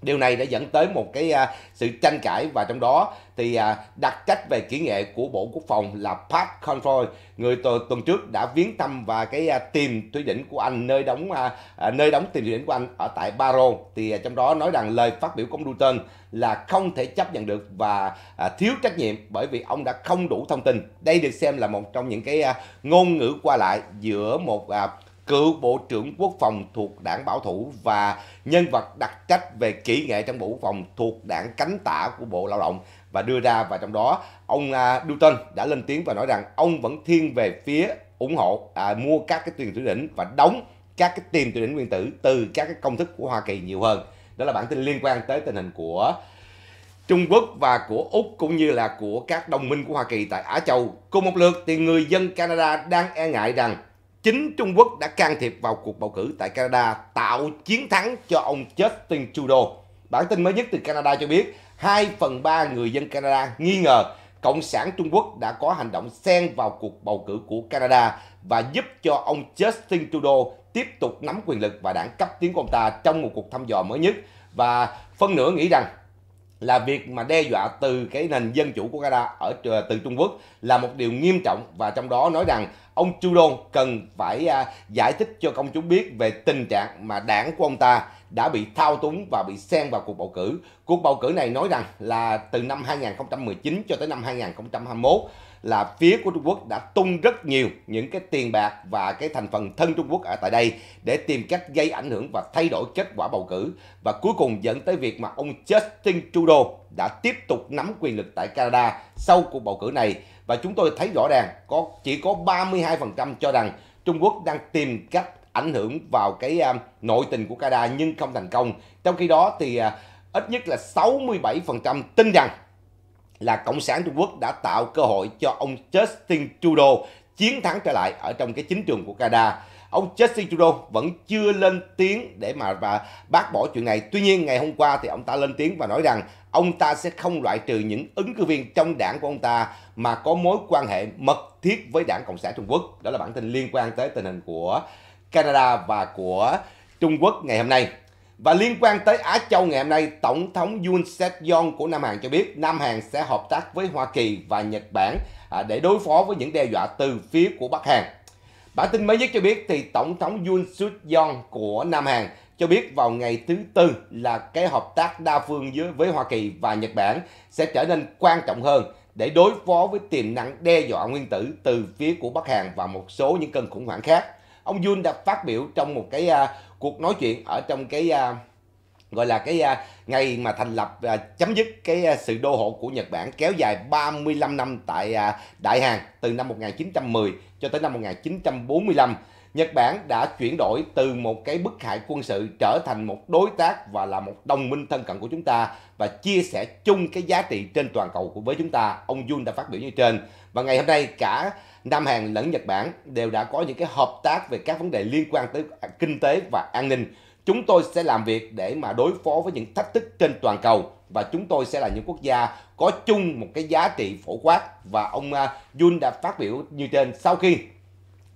Điều này đã dẫn tới một cái à, sự tranh cãi và trong đó thì à, đặc trách về kỹ nghệ của Bộ Quốc phòng là Pat Conroy, người tu, tuần trước đã viếng thăm và cái à, tìm thủy đỉnh của anh nơi đóng à, à, nơi đóng tìm thủy đỉnh của anh ở tại Baro thì à, trong đó nói rằng lời phát biểu của ông Newton là không thể chấp nhận được và à, thiếu trách nhiệm bởi vì ông đã không đủ thông tin. Đây được xem là một trong những cái à, ngôn ngữ qua lại giữa một à, cựu Bộ trưởng Quốc phòng thuộc đảng Bảo thủ và nhân vật đặc trách về kỹ nghệ trong Bộ Quốc phòng thuộc đảng cánh tả của Bộ Lao động và đưa ra và trong đó ông Newton à, đã lên tiếng và nói rằng ông vẫn thiên về phía ủng hộ à, mua các cái tiền tuyển đỉnh và đóng các cái tiền tuyển đỉnh nguyên tử từ các cái công thức của Hoa Kỳ nhiều hơn. Đó là bản tin liên quan tới tình hình của Trung Quốc và của Úc cũng như là của các đồng minh của Hoa Kỳ tại Á Châu. Cùng một lượt thì người dân Canada đang e ngại rằng chính Trung Quốc đã can thiệp vào cuộc bầu cử tại Canada tạo chiến thắng cho ông Justin Trudeau. Bản tin mới nhất từ Canada cho biết 2 phần 3 người dân Canada nghi ngờ Cộng sản Trung Quốc đã có hành động xen vào cuộc bầu cử của Canada và giúp cho ông Justin Trudeau tiếp tục nắm quyền lực và đảng cấp tiến của ông ta trong một cuộc thăm dò mới nhất và phân nửa nghĩ rằng là việc mà đe dọa từ cái nền dân chủ của Canada ở ờ, từ Trung Quốc là một điều nghiêm trọng và trong đó nói rằng ông Trudeau cần phải à, giải thích cho công chúng biết về tình trạng mà đảng của ông ta đã bị thao túng và bị xen vào cuộc bầu cử. Cuộc bầu cử này nói rằng là từ năm 2019 cho tới năm 2021 là phía của Trung Quốc đã tung rất nhiều những cái tiền bạc và cái thành phần thân Trung Quốc ở tại đây để tìm cách gây ảnh hưởng và thay đổi kết quả bầu cử và cuối cùng dẫn tới việc mà ông Justin Trudeau đã tiếp tục nắm quyền lực tại Canada sau cuộc bầu cử này và chúng tôi thấy rõ ràng có chỉ có 32% cho rằng Trung Quốc đang tìm cách ảnh hưởng vào cái uh, nội tình của Canada nhưng không thành công. Trong khi đó thì uh, ít nhất là 67% tin rằng là Cộng sản Trung Quốc đã tạo cơ hội cho ông Justin Trudeau chiến thắng trở lại ở trong cái chính trường của Canada. Ông Justin Trudeau vẫn chưa lên tiếng để mà và bác bỏ chuyện này. Tuy nhiên ngày hôm qua thì ông ta lên tiếng và nói rằng ông ta sẽ không loại trừ những ứng cử viên trong đảng của ông ta mà có mối quan hệ mật thiết với đảng Cộng sản Trung Quốc. Đó là bản tin liên quan tới tình hình của Canada và của Trung Quốc ngày hôm nay. Và liên quan tới Á Châu ngày hôm nay, Tổng thống Yoon Sek Yeol của Nam Hàn cho biết Nam Hàn sẽ hợp tác với Hoa Kỳ và Nhật Bản à, để đối phó với những đe dọa từ phía của Bắc Hàn. Bản tin mới nhất cho biết thì Tổng thống Yoon Suk Yeol của Nam Hàn cho biết vào ngày thứ Tư là cái hợp tác đa phương với, với Hoa Kỳ và Nhật Bản sẽ trở nên quan trọng hơn để đối phó với tiềm năng đe dọa nguyên tử từ phía của Bắc Hàn và một số những cơn khủng hoảng khác. Ông Yun đã phát biểu trong một cái à, cuộc nói chuyện ở trong cái uh, gọi là cái uh, ngày mà thành lập uh, chấm dứt cái uh, sự đô hộ của Nhật Bản kéo dài 35 năm tại uh, Đại Hàn từ năm 1910 cho tới năm 1945. Nhật Bản đã chuyển đổi từ một cái bức hại quân sự trở thành một đối tác và là một đồng minh thân cận của chúng ta và chia sẻ chung cái giá trị trên toàn cầu của với chúng ta. Ông Jun đã phát biểu như trên. Và ngày hôm nay cả Nam Hàn lẫn Nhật Bản đều đã có những cái hợp tác về các vấn đề liên quan tới kinh tế và an ninh. Chúng tôi sẽ làm việc để mà đối phó với những thách thức trên toàn cầu và chúng tôi sẽ là những quốc gia có chung một cái giá trị phổ quát và ông à, Jun đã phát biểu như trên sau khi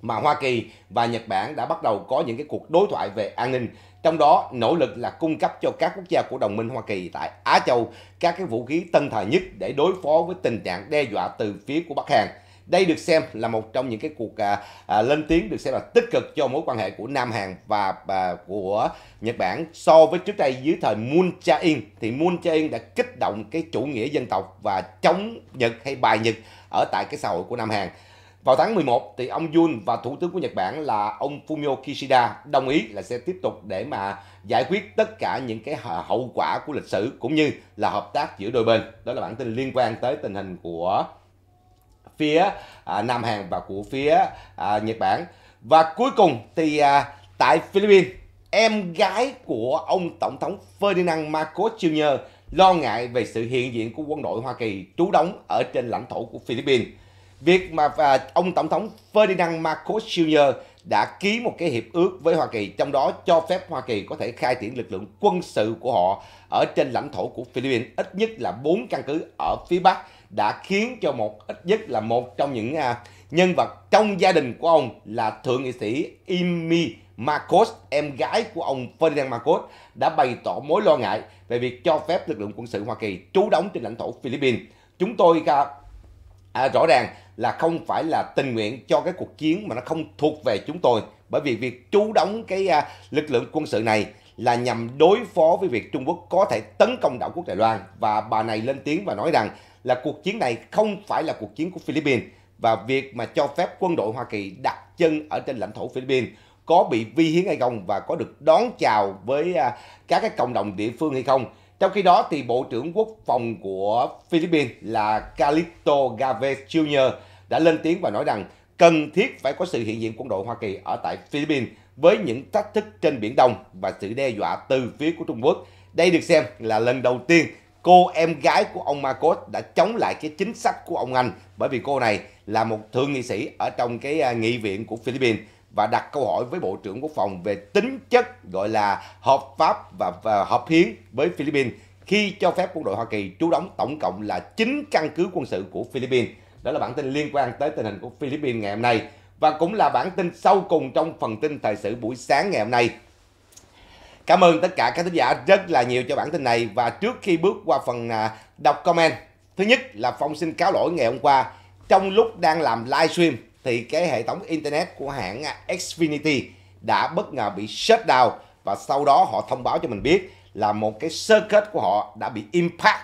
mà Hoa Kỳ và Nhật Bản đã bắt đầu có những cái cuộc đối thoại về an ninh trong đó nỗ lực là cung cấp cho các quốc gia của đồng minh Hoa Kỳ tại Á Châu các cái vũ khí tân thời nhất để đối phó với tình trạng đe dọa từ phía của Bắc Hàn. Đây được xem là một trong những cái cuộc à, à, lên tiếng được xem là tích cực cho mối quan hệ của Nam Hàn và à, của Nhật Bản so với trước đây dưới thời Moon Jae-in thì Moon Jae-in đã kích động cái chủ nghĩa dân tộc và chống Nhật hay bài Nhật ở tại cái xã hội của Nam Hàn. Vào tháng 11 thì ông Jun và thủ tướng của Nhật Bản là ông Fumio Kishida đồng ý là sẽ tiếp tục để mà giải quyết tất cả những cái hậu quả của lịch sử cũng như là hợp tác giữa đôi bên. Đó là bản tin liên quan tới tình hình của phía à, Nam Hàn và của phía à, Nhật Bản và cuối cùng thì à, tại Philippines em gái của ông tổng thống Ferdinand Marcos Jr lo ngại về sự hiện diện của quân đội Hoa Kỳ trú đóng ở trên lãnh thổ của Philippines. Việc mà à, ông Tổng thống Ferdinand Marcos Jr. đã ký một cái hiệp ước với Hoa Kỳ, trong đó cho phép Hoa Kỳ có thể khai triển lực lượng quân sự của họ ở trên lãnh thổ của Philippines, ít nhất là 4 căn cứ ở phía Bắc đã khiến cho một ít nhất là một trong những à, nhân vật trong gia đình của ông là thượng nghị sĩ Imi Marcos, em gái của ông Ferdinand Marcos, đã bày tỏ mối lo ngại về việc cho phép lực lượng quân sự Hoa Kỳ trú đóng trên lãnh thổ Philippines. Chúng tôi à, à, rõ ràng là không phải là tình nguyện cho cái cuộc chiến mà nó không thuộc về chúng tôi, bởi vì việc trú đóng cái à, lực lượng quân sự này là nhằm đối phó với việc Trung Quốc có thể tấn công đảo quốc Đài Loan và bà này lên tiếng và nói rằng là cuộc chiến này không phải là cuộc chiến của Philippines và việc mà cho phép quân đội Hoa Kỳ đặt chân ở trên lãnh thổ Philippines có bị vi hiến hay không và có được đón chào với à, các cái cộng đồng địa phương hay không. Trong khi đó thì Bộ trưởng Quốc phòng của Philippines là Calixto Gaves Jr. đã lên tiếng và nói rằng cần thiết phải có sự hiện diện quân đội Hoa Kỳ ở tại Philippines với những thách thức trên Biển Đông và sự đe dọa từ phía của Trung Quốc. Đây được xem là lần đầu tiên cô em gái của ông Marcos đã chống lại cái chính sách của ông Anh bởi vì cô này là một thượng nghị sĩ ở trong cái à, nghị viện của Philippines và đặt câu hỏi với Bộ trưởng Quốc phòng về tính chất gọi là hợp pháp và, và hợp hiến với Philippines khi cho phép quân đội Hoa Kỳ trú đóng tổng cộng là 9 căn cứ quân sự của Philippines. Đó là bản tin liên quan tới tình hình của Philippines ngày hôm nay và cũng là bản tin sau cùng trong phần tin thời sự buổi sáng ngày hôm nay. Cảm ơn tất cả các thính giả rất là nhiều cho bản tin này và trước khi bước qua phần à, đọc comment, thứ nhất là Phong xin cáo lỗi ngày hôm qua trong lúc đang làm livestream thì cái hệ thống internet của hãng à, Xfinity đã bất ngờ bị shutdown và sau đó họ thông báo cho mình biết là một cái circuit của họ đã bị impact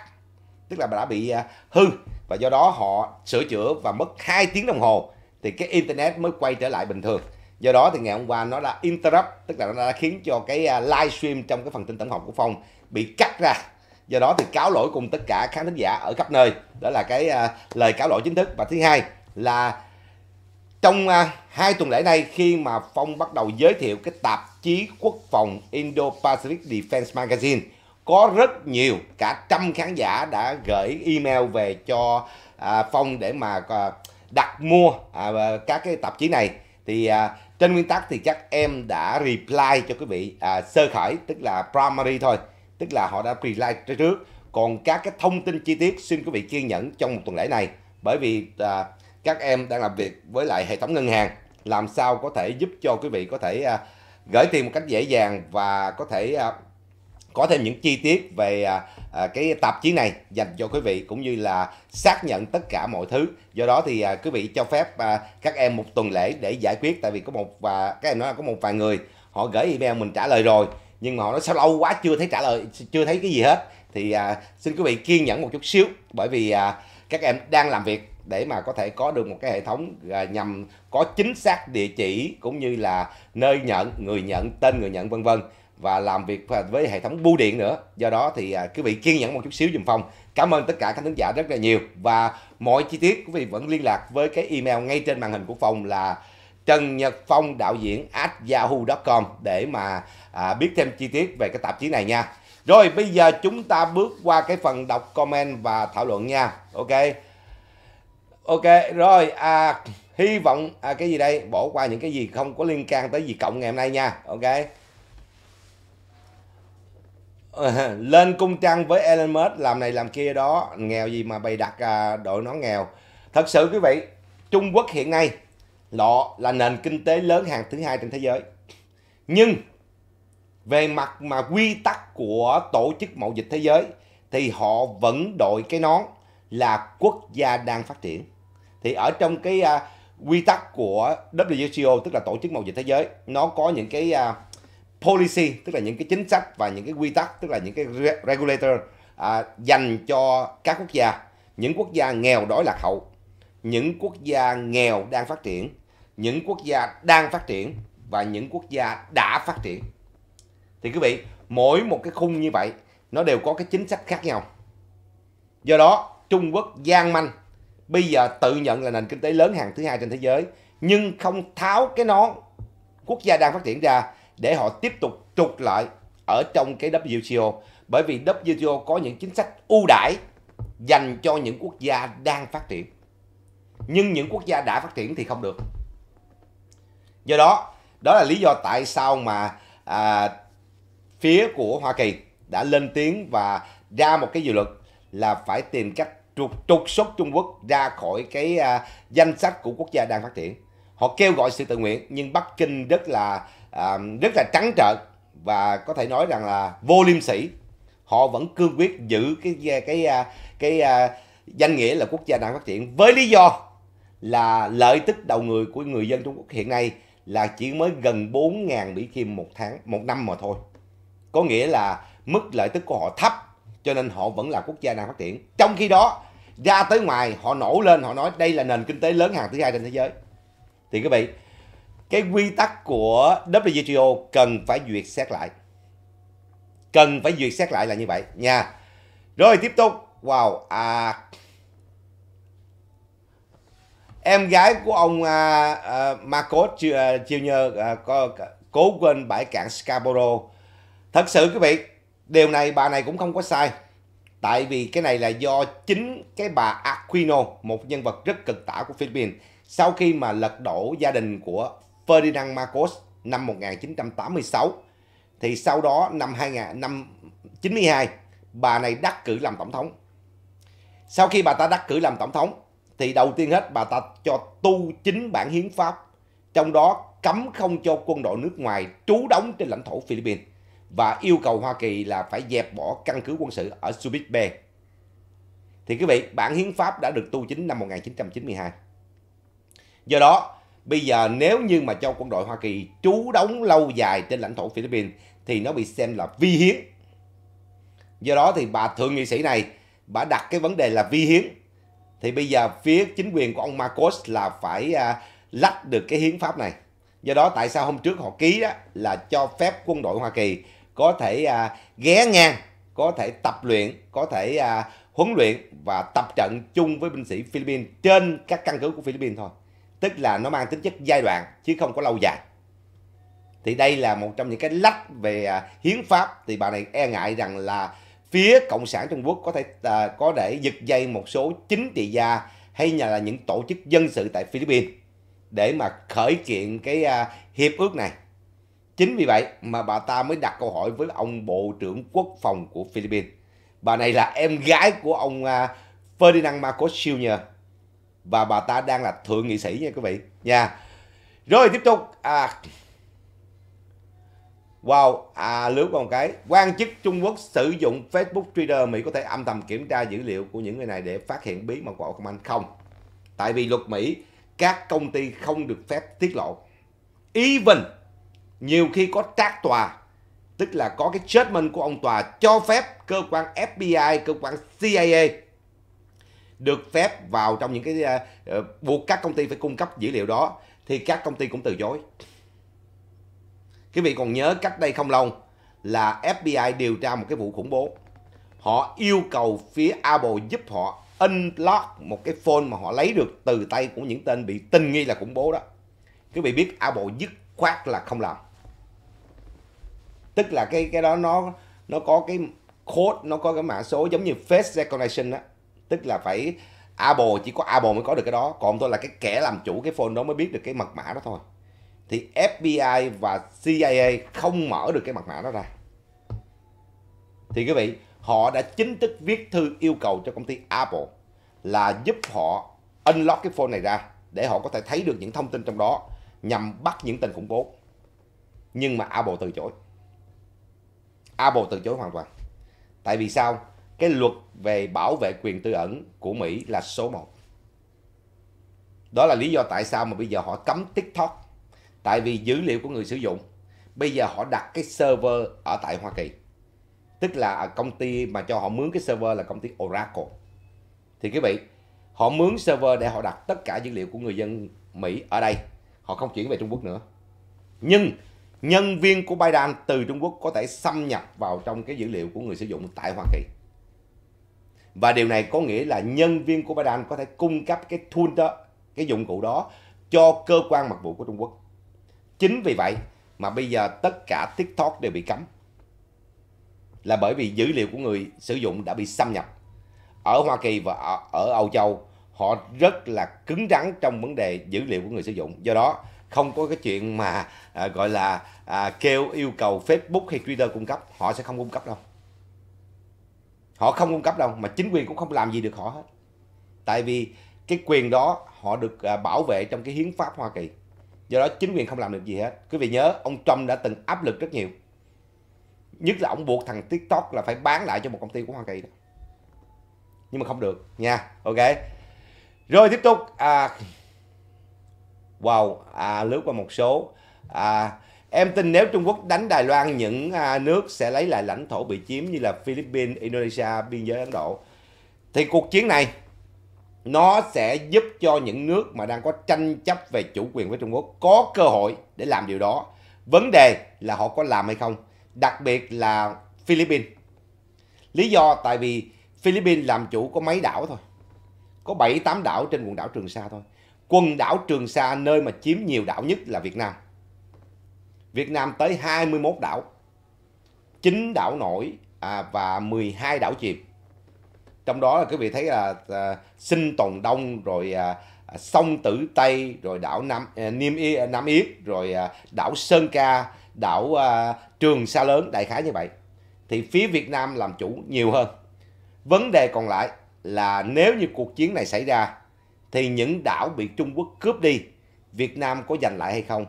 tức là đã bị à, hư và do đó họ sửa chữa và mất 2 tiếng đồng hồ thì cái internet mới quay trở lại bình thường do đó thì ngày hôm qua nó đã interrupt tức là nó đã khiến cho cái à, live stream trong cái phần tin tổng hợp của phong bị cắt ra do đó thì cáo lỗi cùng tất cả khán thính giả ở khắp nơi đó là cái à, lời cáo lỗi chính thức và thứ hai là trong à, hai tuần lễ này khi mà phong bắt đầu giới thiệu cái tạp chí quốc phòng indo pacific defense magazine có rất nhiều cả trăm khán giả đã gửi email về cho à, phong để mà à, đặt mua à, các cái tạp chí này thì à, trên nguyên tắc thì chắc em đã reply cho quý vị à, sơ khởi tức là primary thôi tức là họ đã reply trước còn các cái thông tin chi tiết xin quý vị kiên nhẫn trong một tuần lễ này bởi vì à, các em đang làm việc với lại hệ thống ngân hàng làm sao có thể giúp cho quý vị có thể à, gửi tiền một cách dễ dàng và có thể à, có thêm những chi tiết về à, À, cái tạp chí này dành cho quý vị cũng như là xác nhận tất cả mọi thứ do đó thì à, quý vị cho phép à, các em một tuần lễ để giải quyết tại vì có một và các em nói là có một vài người họ gửi email mình trả lời rồi nhưng mà họ nói sao lâu quá chưa thấy trả lời chưa thấy cái gì hết thì xin quý vị kiên nhẫn một chút xíu bởi vì các em đang làm việc để mà có thể có được một cái hệ thống nhằm có chính xác địa chỉ cũng như là nơi nhận người nhận tên người nhận vân vân và làm việc với hệ thống bưu điện nữa do đó thì à, quý vị kiên nhẫn một chút xíu dùm phong cảm ơn tất cả các khán giả rất là nhiều và mọi chi tiết quý vị vẫn liên lạc với cái email ngay trên màn hình của phòng là Trần Nhật Phong đạo diễn at yahoo.com để mà à, biết thêm chi tiết về cái tạp chí này nha. Rồi bây giờ chúng ta bước qua cái phần đọc comment và thảo luận nha. Ok. Ok rồi à hy vọng à, cái gì đây bỏ qua những cái gì không có liên can tới gì cộng ngày hôm nay nha. Ok. Ờ, lên cung trăng với Elon Musk làm này làm kia đó nghèo gì mà bày đặt à, đội nó nghèo thật sự quý vị Trung Quốc hiện nay lọ là nền kinh tế lớn hàng thứ hai trên thế giới nhưng về mặt mà quy tắc của tổ chức mậu dịch thế giới thì họ vẫn đội cái nón là quốc gia đang phát triển thì ở trong cái à, quy tắc của WTO tức là tổ chức mậu dịch thế giới nó có những cái à, policy tức là những cái chính sách và những cái quy tắc tức là những cái regulator à, dành cho các quốc gia những quốc gia nghèo đói lạc hậu những quốc gia nghèo đang phát triển những quốc gia đang phát triển và những quốc gia đã phát triển thì quý vị mỗi một cái khung như vậy nó đều có cái chính sách khác nhau do đó Trung Quốc gian manh bây giờ tự nhận là nền kinh tế lớn hàng thứ hai trên thế giới nhưng không tháo cái nón quốc gia đang phát triển ra để họ tiếp tục trục lại ở trong cái WTO bởi vì WTO có những chính sách ưu đãi dành cho những quốc gia đang phát triển nhưng những quốc gia đã phát triển thì không được do đó đó là lý do tại sao mà à, phía của Hoa Kỳ đã lên tiếng và ra một cái dự luật là phải tìm cách trục, trục xuất Trung Quốc ra khỏi cái à, danh sách của quốc gia đang phát triển. Họ kêu gọi sự tự nguyện nhưng Bắc Kinh rất là rất là trắng trợn và có thể nói rằng là vô liêm sỉ họ vẫn cương quyết giữ cái cái cái, à, cái à, danh nghĩa là quốc gia đang phát triển với lý do là lợi tức đầu người của người dân Trung Quốc hiện nay là chỉ mới gần 4.000 Mỹ Kim một tháng một năm mà thôi có nghĩa là mức lợi tức của họ thấp cho nên họ vẫn là quốc gia đang phát triển trong khi đó ra tới ngoài họ nổ lên họ nói đây là nền kinh tế lớn hàng thứ hai trên thế giới thì các vị cái quy tắc của WTO cần phải duyệt xét lại cần phải duyệt xét lại là như vậy nha rồi tiếp tục wow à em gái của ông à, à, Marco chiêu à, nhờ à, có, à, cố quên bãi cạn Scarborough thật sự quý vị điều này bà này cũng không có sai tại vì cái này là do chính cái bà Aquino một nhân vật rất cực tả của Philippines sau khi mà lật đổ gia đình của Ferdinand Marcos năm 1986. Thì sau đó năm 2000 92 bà này đắc cử làm tổng thống. Sau khi bà ta đắc cử làm tổng thống thì đầu tiên hết bà ta cho tu chính bản hiến pháp trong đó cấm không cho quân đội nước ngoài trú đóng trên lãnh thổ Philippines và yêu cầu Hoa Kỳ là phải dẹp bỏ căn cứ quân sự ở Subic Bay. Thì quý vị, bản hiến pháp đã được tu chính năm 1992. Do đó, Bây giờ nếu như mà cho quân đội Hoa Kỳ trú đóng lâu dài trên lãnh thổ Philippines thì nó bị xem là vi hiến. Do đó thì bà thượng nghị sĩ này bà đặt cái vấn đề là vi hiến. Thì bây giờ phía chính quyền của ông Marcos là phải à, lách được cái hiến pháp này. Do đó tại sao hôm trước họ ký đó là cho phép quân đội Hoa Kỳ có thể à, ghé ngang, có thể tập luyện, có thể à, huấn luyện và tập trận chung với binh sĩ Philippines trên các căn cứ của Philippines thôi tức là nó mang tính chất giai đoạn chứ không có lâu dài thì đây là một trong những cái lách về à, hiến pháp thì bà này e ngại rằng là phía cộng sản trung quốc có thể à, có để giật dây một số chính trị gia hay là những tổ chức dân sự tại philippines để mà khởi kiện cái à, hiệp ước này chính vì vậy mà bà ta mới đặt câu hỏi với ông bộ trưởng quốc phòng của philippines bà này là em gái của ông à, ferdinand marcos jr và bà ta đang là thượng nghị sĩ nha quý vị nha rồi tiếp tục à Wow, à, lướt con cái. Quan chức Trung Quốc sử dụng Facebook, Twitter Mỹ có thể âm thầm kiểm tra dữ liệu của những người này để phát hiện bí mật của ông Anh không? Tại vì luật Mỹ, các công ty không được phép tiết lộ. Even nhiều khi có trác tòa, tức là có cái statement của ông tòa cho phép cơ quan FBI, cơ quan CIA được phép vào trong những cái ờ, ờ, buộc các công ty phải cung cấp dữ liệu đó thì các công ty cũng từ chối. Quý vị còn nhớ cách đây không lâu là FBI điều tra một cái vụ khủng bố. Họ yêu cầu phía Apple giúp họ unlock một cái phone mà họ lấy được từ tay của những tên bị tình nghi là khủng bố đó. Quý vị biết Apple dứt khoát là không làm. Tức là cái cái đó nó nó có cái code, nó có cái mã số giống như face recognition đó tức là phải Apple chỉ có Apple mới có được cái đó còn tôi là cái kẻ làm chủ cái phone đó mới biết được cái mật mã đó thôi thì FBI và CIA không mở được cái mật mã đó ra thì quý vị họ đã chính thức viết thư yêu cầu cho công ty Apple là giúp họ unlock cái phone này ra để họ có thể thấy được những thông tin trong đó nhằm bắt những tên khủng bố nhưng mà Apple từ chối Apple từ chối hoàn toàn tại vì sao cái luật về bảo vệ quyền tư ẩn của Mỹ là số 1. Đó là lý do tại sao mà bây giờ họ cấm TikTok. Tại vì dữ liệu của người sử dụng bây giờ họ đặt cái server ở tại Hoa Kỳ. Tức là công ty mà cho họ mướn cái server là công ty Oracle. Thì quý vị, họ mướn server để họ đặt tất cả dữ liệu của người dân Mỹ ở đây. Họ không chuyển về Trung Quốc nữa. Nhưng nhân viên của Biden từ Trung Quốc có thể xâm nhập vào trong cái dữ liệu của người sử dụng tại Hoa Kỳ và điều này có nghĩa là nhân viên của Biden có thể cung cấp cái tool đó, cái dụng cụ đó cho cơ quan mật vụ của Trung Quốc. Chính vì vậy mà bây giờ tất cả TikTok đều bị cấm. Là bởi vì dữ liệu của người sử dụng đã bị xâm nhập. Ở Hoa Kỳ và ở, ở Âu Châu, họ rất là cứng rắn trong vấn đề dữ liệu của người sử dụng. Do đó, không có cái chuyện mà à, gọi là à, kêu yêu cầu Facebook hay Twitter cung cấp, họ sẽ không cung cấp đâu họ không cung cấp đâu mà chính quyền cũng không làm gì được họ hết tại vì cái quyền đó họ được à, bảo vệ trong cái hiến pháp Hoa Kỳ do đó chính quyền không làm được gì hết quý vị nhớ ông Trump đã từng áp lực rất nhiều nhất là ông buộc thằng TikTok là phải bán lại cho một công ty của Hoa Kỳ đó nhưng mà không được nha ok rồi tiếp tục à, wow à, lướt qua một số à, Em tin nếu Trung Quốc đánh Đài Loan, những à, nước sẽ lấy lại lãnh thổ bị chiếm như là Philippines, Indonesia, biên giới Ấn Độ. Thì cuộc chiến này nó sẽ giúp cho những nước mà đang có tranh chấp về chủ quyền với Trung Quốc có cơ hội để làm điều đó. Vấn đề là họ có làm hay không, đặc biệt là Philippines. Lý do tại vì Philippines làm chủ có mấy đảo thôi. Có 7-8 đảo trên quần đảo Trường Sa thôi. Quần đảo Trường Sa nơi mà chiếm nhiều đảo nhất là Việt Nam. Việt Nam tới 21 đảo, 9 đảo nổi à, và 12 đảo chìm. Trong đó là quý vị thấy là à, Sinh Tồn Đông, rồi à, sông Tử Tây, rồi đảo Nam à, Niêm Y à, Nam Yết, rồi à, đảo Sơn Ca, đảo à, Trường Sa Lớn, đại khái như vậy. Thì phía Việt Nam làm chủ nhiều hơn. Vấn đề còn lại là nếu như cuộc chiến này xảy ra, thì những đảo bị Trung Quốc cướp đi, Việt Nam có giành lại hay không?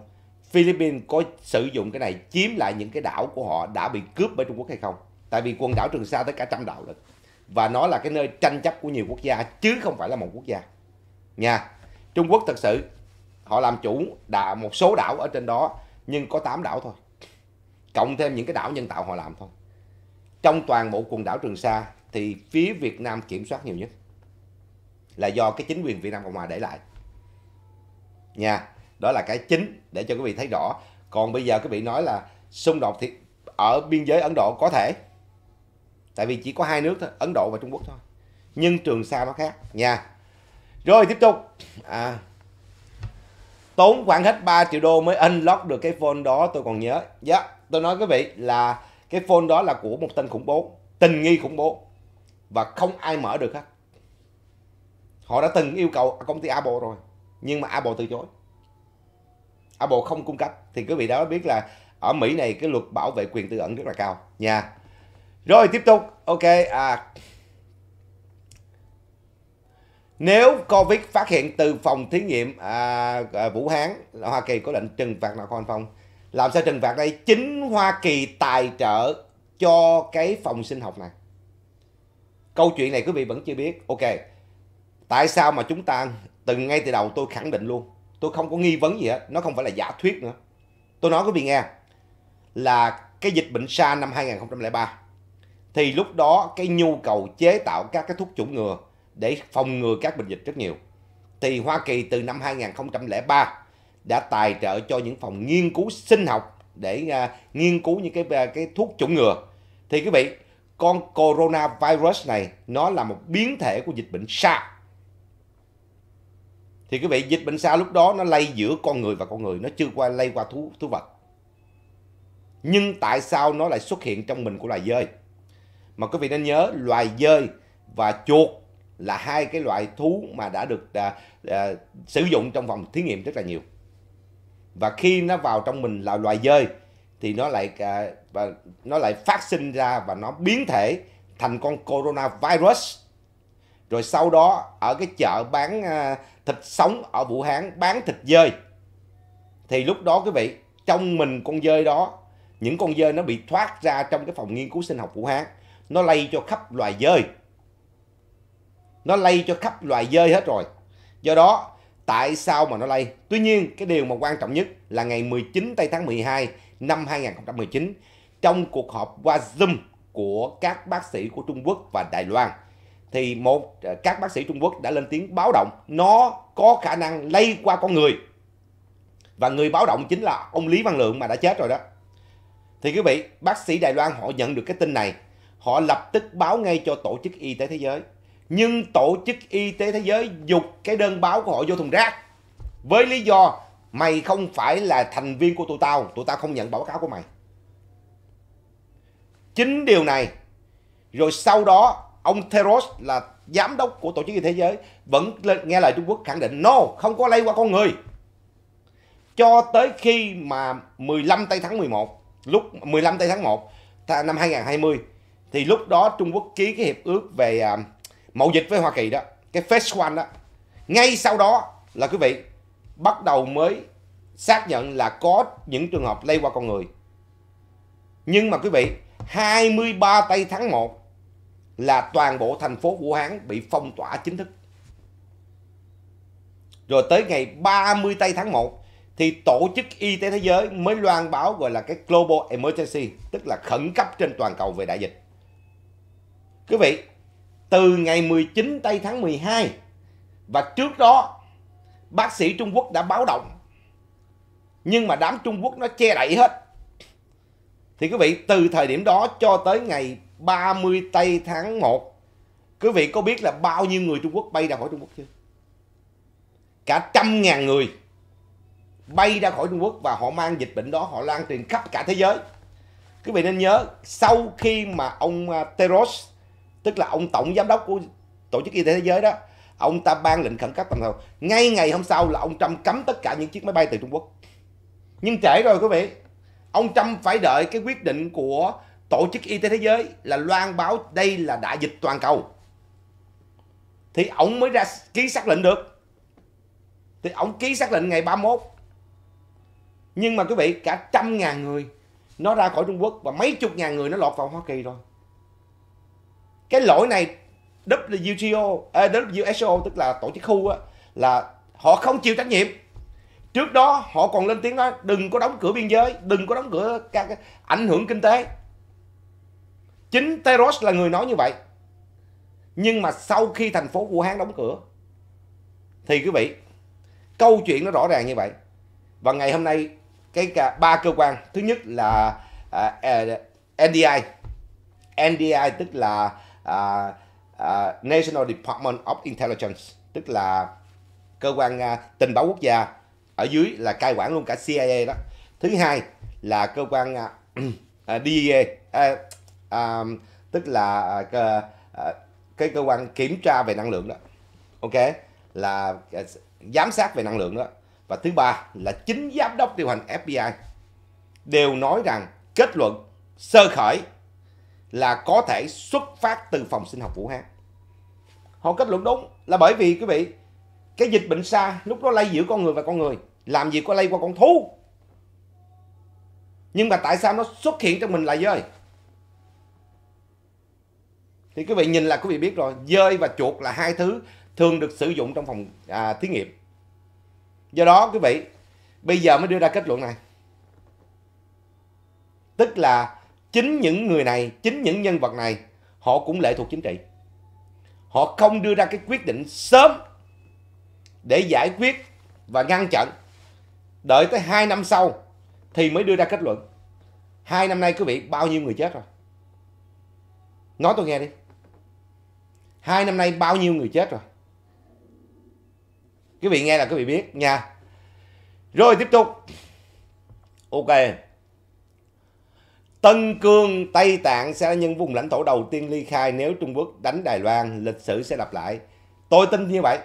Philippines có sử dụng cái này chiếm lại những cái đảo của họ đã bị cướp bởi Trung Quốc hay không? Tại vì quần đảo Trường Sa tới cả trăm đảo lận. Và nó là cái nơi tranh chấp của nhiều quốc gia chứ không phải là một quốc gia. Nha. Trung Quốc thật sự họ làm chủ đã một số đảo ở trên đó nhưng có 8 đảo thôi. Cộng thêm những cái đảo nhân tạo họ làm thôi. Trong toàn bộ quần đảo Trường Sa thì phía Việt Nam kiểm soát nhiều nhất là do cái chính quyền Việt Nam Cộng Hòa để lại. Nha đó là cái chính để cho quý vị thấy rõ còn bây giờ quý vị nói là xung đột thì ở biên giới ấn độ có thể tại vì chỉ có hai nước thôi ấn độ và trung quốc thôi nhưng trường sa nó khác nha rồi tiếp tục à, tốn khoảng hết 3 triệu đô mới unlock được cái phone đó tôi còn nhớ dạ yeah, tôi nói quý vị là cái phone đó là của một tên khủng bố tình nghi khủng bố và không ai mở được hết họ đã từng yêu cầu công ty apple rồi nhưng mà apple từ chối Apple không cung cấp thì quý vị đó biết là ở Mỹ này cái luật bảo vệ quyền tư ẩn rất là cao nha. Rồi tiếp tục, ok à nếu Covid phát hiện từ phòng thí nghiệm à, à, Vũ Hán, Hoa Kỳ có lệnh trừng phạt nào không không? Làm sao trừng phạt đây? Chính Hoa Kỳ tài trợ cho cái phòng sinh học này. Câu chuyện này quý vị vẫn chưa biết. Ok. Tại sao mà chúng ta từng ngay từ đầu tôi khẳng định luôn tôi không có nghi vấn gì hết nó không phải là giả thuyết nữa tôi nói quý vị nghe là cái dịch bệnh sa năm 2003 thì lúc đó cái nhu cầu chế tạo các cái thuốc chủng ngừa để phòng ngừa các bệnh dịch rất nhiều thì Hoa Kỳ từ năm 2003 đã tài trợ cho những phòng nghiên cứu sinh học để uh, nghiên cứu những cái à, cái thuốc chủng ngừa thì quý vị con coronavirus này nó là một biến thể của dịch bệnh SARS thì quý vị dịch bệnh sao lúc đó nó lây giữa con người và con người nó chưa qua lây qua thú thú vật nhưng tại sao nó lại xuất hiện trong mình của loài dơi mà quý vị nên nhớ loài dơi và chuột là hai cái loại thú mà đã được à, à, sử dụng trong vòng thí nghiệm rất là nhiều và khi nó vào trong mình là loài dơi thì nó lại à, và nó lại phát sinh ra và nó biến thể thành con coronavirus rồi sau đó ở cái chợ bán à, thịt sống ở Vũ Hán bán thịt dơi thì lúc đó quý vị trong mình con dơi đó những con dơi nó bị thoát ra trong cái phòng nghiên cứu sinh học Vũ Hán nó lây cho khắp loài dơi nó lây cho khắp loài dơi hết rồi do đó tại sao mà nó lây tuy nhiên cái điều mà quan trọng nhất là ngày 19 tây tháng 12 năm 2019 trong cuộc họp qua Zoom của các bác sĩ của Trung Quốc và Đài Loan thì một ờ, các bác sĩ Trung Quốc đã lên tiếng báo động nó có khả năng lây qua con người và người báo động chính là ông Lý Văn Lượng mà đã chết rồi đó thì quý vị bác sĩ Đài Loan họ nhận được cái tin này họ lập tức báo ngay cho tổ chức y tế thế giới nhưng tổ chức y tế thế giới dục cái đơn báo của họ vô thùng rác với lý do mày không phải là thành viên của tụi tao tụi tao không nhận báo cáo của mày chính điều này rồi sau đó ông Theros là giám đốc của tổ chức y tế thế giới vẫn nghe lời Trung Quốc khẳng định no không có lây qua con người cho tới khi mà 15 tây tháng 11 lúc 15 tây tháng 1 năm 2020 thì lúc đó Trung Quốc ký cái hiệp ước về à, mậu dịch với Hoa Kỳ đó cái phase one đó ngay sau đó là quý vị bắt đầu mới xác nhận là có những trường hợp lây qua con người nhưng mà quý vị 23 tây tháng 1 là toàn bộ thành phố Vũ Hán bị phong tỏa chính thức. Rồi tới ngày 30 tây tháng 1 thì Tổ chức Y tế Thế giới mới loan báo gọi là cái Global Emergency, tức là khẩn cấp trên toàn cầu về đại dịch. Quý vị, từ ngày 19 tây tháng 12 và trước đó bác sĩ Trung Quốc đã báo động nhưng mà đám Trung Quốc nó che đậy hết. Thì quý vị, từ thời điểm đó cho tới ngày 30 tây tháng 1 quý vị có biết là bao nhiêu người Trung Quốc bay ra khỏi Trung Quốc chưa cả trăm ngàn người bay ra khỏi Trung Quốc và họ mang dịch bệnh đó họ lan truyền khắp cả thế giới quý vị nên nhớ sau khi mà ông à, Teros tức là ông tổng giám đốc của tổ chức y tế thế giới đó ông ta ban lệnh khẩn cấp toàn cầu ngay ngày hôm sau là ông Trump cấm tất cả những chiếc máy bay từ Trung Quốc nhưng trễ rồi quý vị ông Trump phải đợi cái quyết định của Tổ chức Y tế Thế giới là loan báo đây là đại dịch toàn cầu. Thì ông mới ra ký xác lệnh được. Thì ông ký xác lệnh ngày 31. Nhưng mà quý vị, cả trăm ngàn người nó ra khỏi Trung Quốc và mấy chục ngàn người nó lọt vào Hoa Kỳ rồi. Cái lỗi này WTO, à, WSO tức là tổ chức khu á, là họ không chịu trách nhiệm. Trước đó họ còn lên tiếng nói đừng có đóng cửa biên giới, đừng có đóng cửa các ảnh hưởng kinh tế. Chính Teros là người nói như vậy. Nhưng mà sau khi thành phố Vũ Hán đóng cửa thì quý vị, câu chuyện nó rõ ràng như vậy. Và ngày hôm nay cái ba cơ quan, thứ nhất là à, à NDI. NDI tức là à, à, National Department of Intelligence, tức là cơ quan à, tình báo quốc gia ở dưới là cai quản luôn cả CIA đó. Thứ hai là cơ quan à, à, DEA, à, à, tức là à, cái cơ quan kiểm tra về năng lượng đó ok là ờ, giám sát về năng lượng đó và thứ ba là chính giám đốc điều hành FBI đều nói rằng kết luận sơ khởi là có thể xuất phát từ phòng sinh học Vũ Hán. Họ kết luận đúng là bởi vì quý vị cái dịch bệnh xa lúc đó lây giữa con người và con người làm gì có lây qua con thú nhưng mà tại sao nó xuất hiện trong mình lại dơi thì quý vị nhìn là quý vị biết rồi dơi và chuột là hai thứ thường được sử dụng trong phòng à, thí nghiệm do đó quý vị bây giờ mới đưa ra kết luận này tức là chính những người này chính những nhân vật này họ cũng lệ thuộc chính trị họ không đưa ra cái quyết định sớm để giải quyết và ngăn chặn đợi tới 2 năm sau thì mới đưa ra kết luận hai năm nay quý vị bao nhiêu người chết rồi nói tôi nghe đi hai năm nay bao nhiêu người chết rồi quý vị nghe là quý vị biết nha rồi tiếp tục ok Tân Cương, Tây Tạng sẽ là những vùng lãnh thổ đầu tiên ly khai nếu Trung Quốc đánh Đài Loan, lịch sử sẽ lặp lại. Tôi tin như vậy,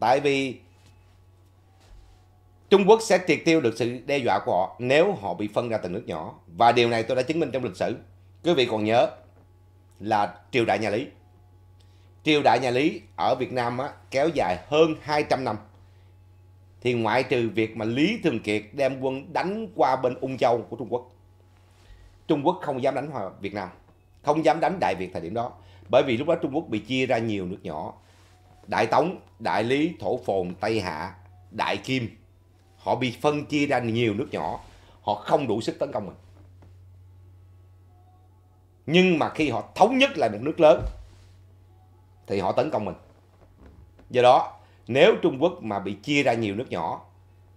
tại vì Trung Quốc sẽ triệt tiêu được sự đe dọa của họ nếu họ bị phân ra từng nước nhỏ. Và điều này tôi đã chứng minh trong lịch sử. Quý vị còn nhớ là triều đại nhà Lý triều đại nhà Lý ở Việt Nam á, kéo dài hơn 200 năm. Thì ngoại trừ việc mà Lý Thường Kiệt đem quân đánh qua bên Ung Châu của Trung Quốc. Trung Quốc không dám đánh vào Việt Nam, không dám đánh Đại Việt thời điểm đó. Bởi vì lúc đó Trung Quốc bị chia ra nhiều nước nhỏ. Đại Tống, Đại Lý, Thổ Phồn, Tây Hạ, Đại Kim. Họ bị phân chia ra nhiều nước nhỏ. Họ không đủ sức tấn công mình. Nhưng mà khi họ thống nhất lại một nước lớn thì họ tấn công mình do đó nếu trung quốc mà bị chia ra nhiều nước nhỏ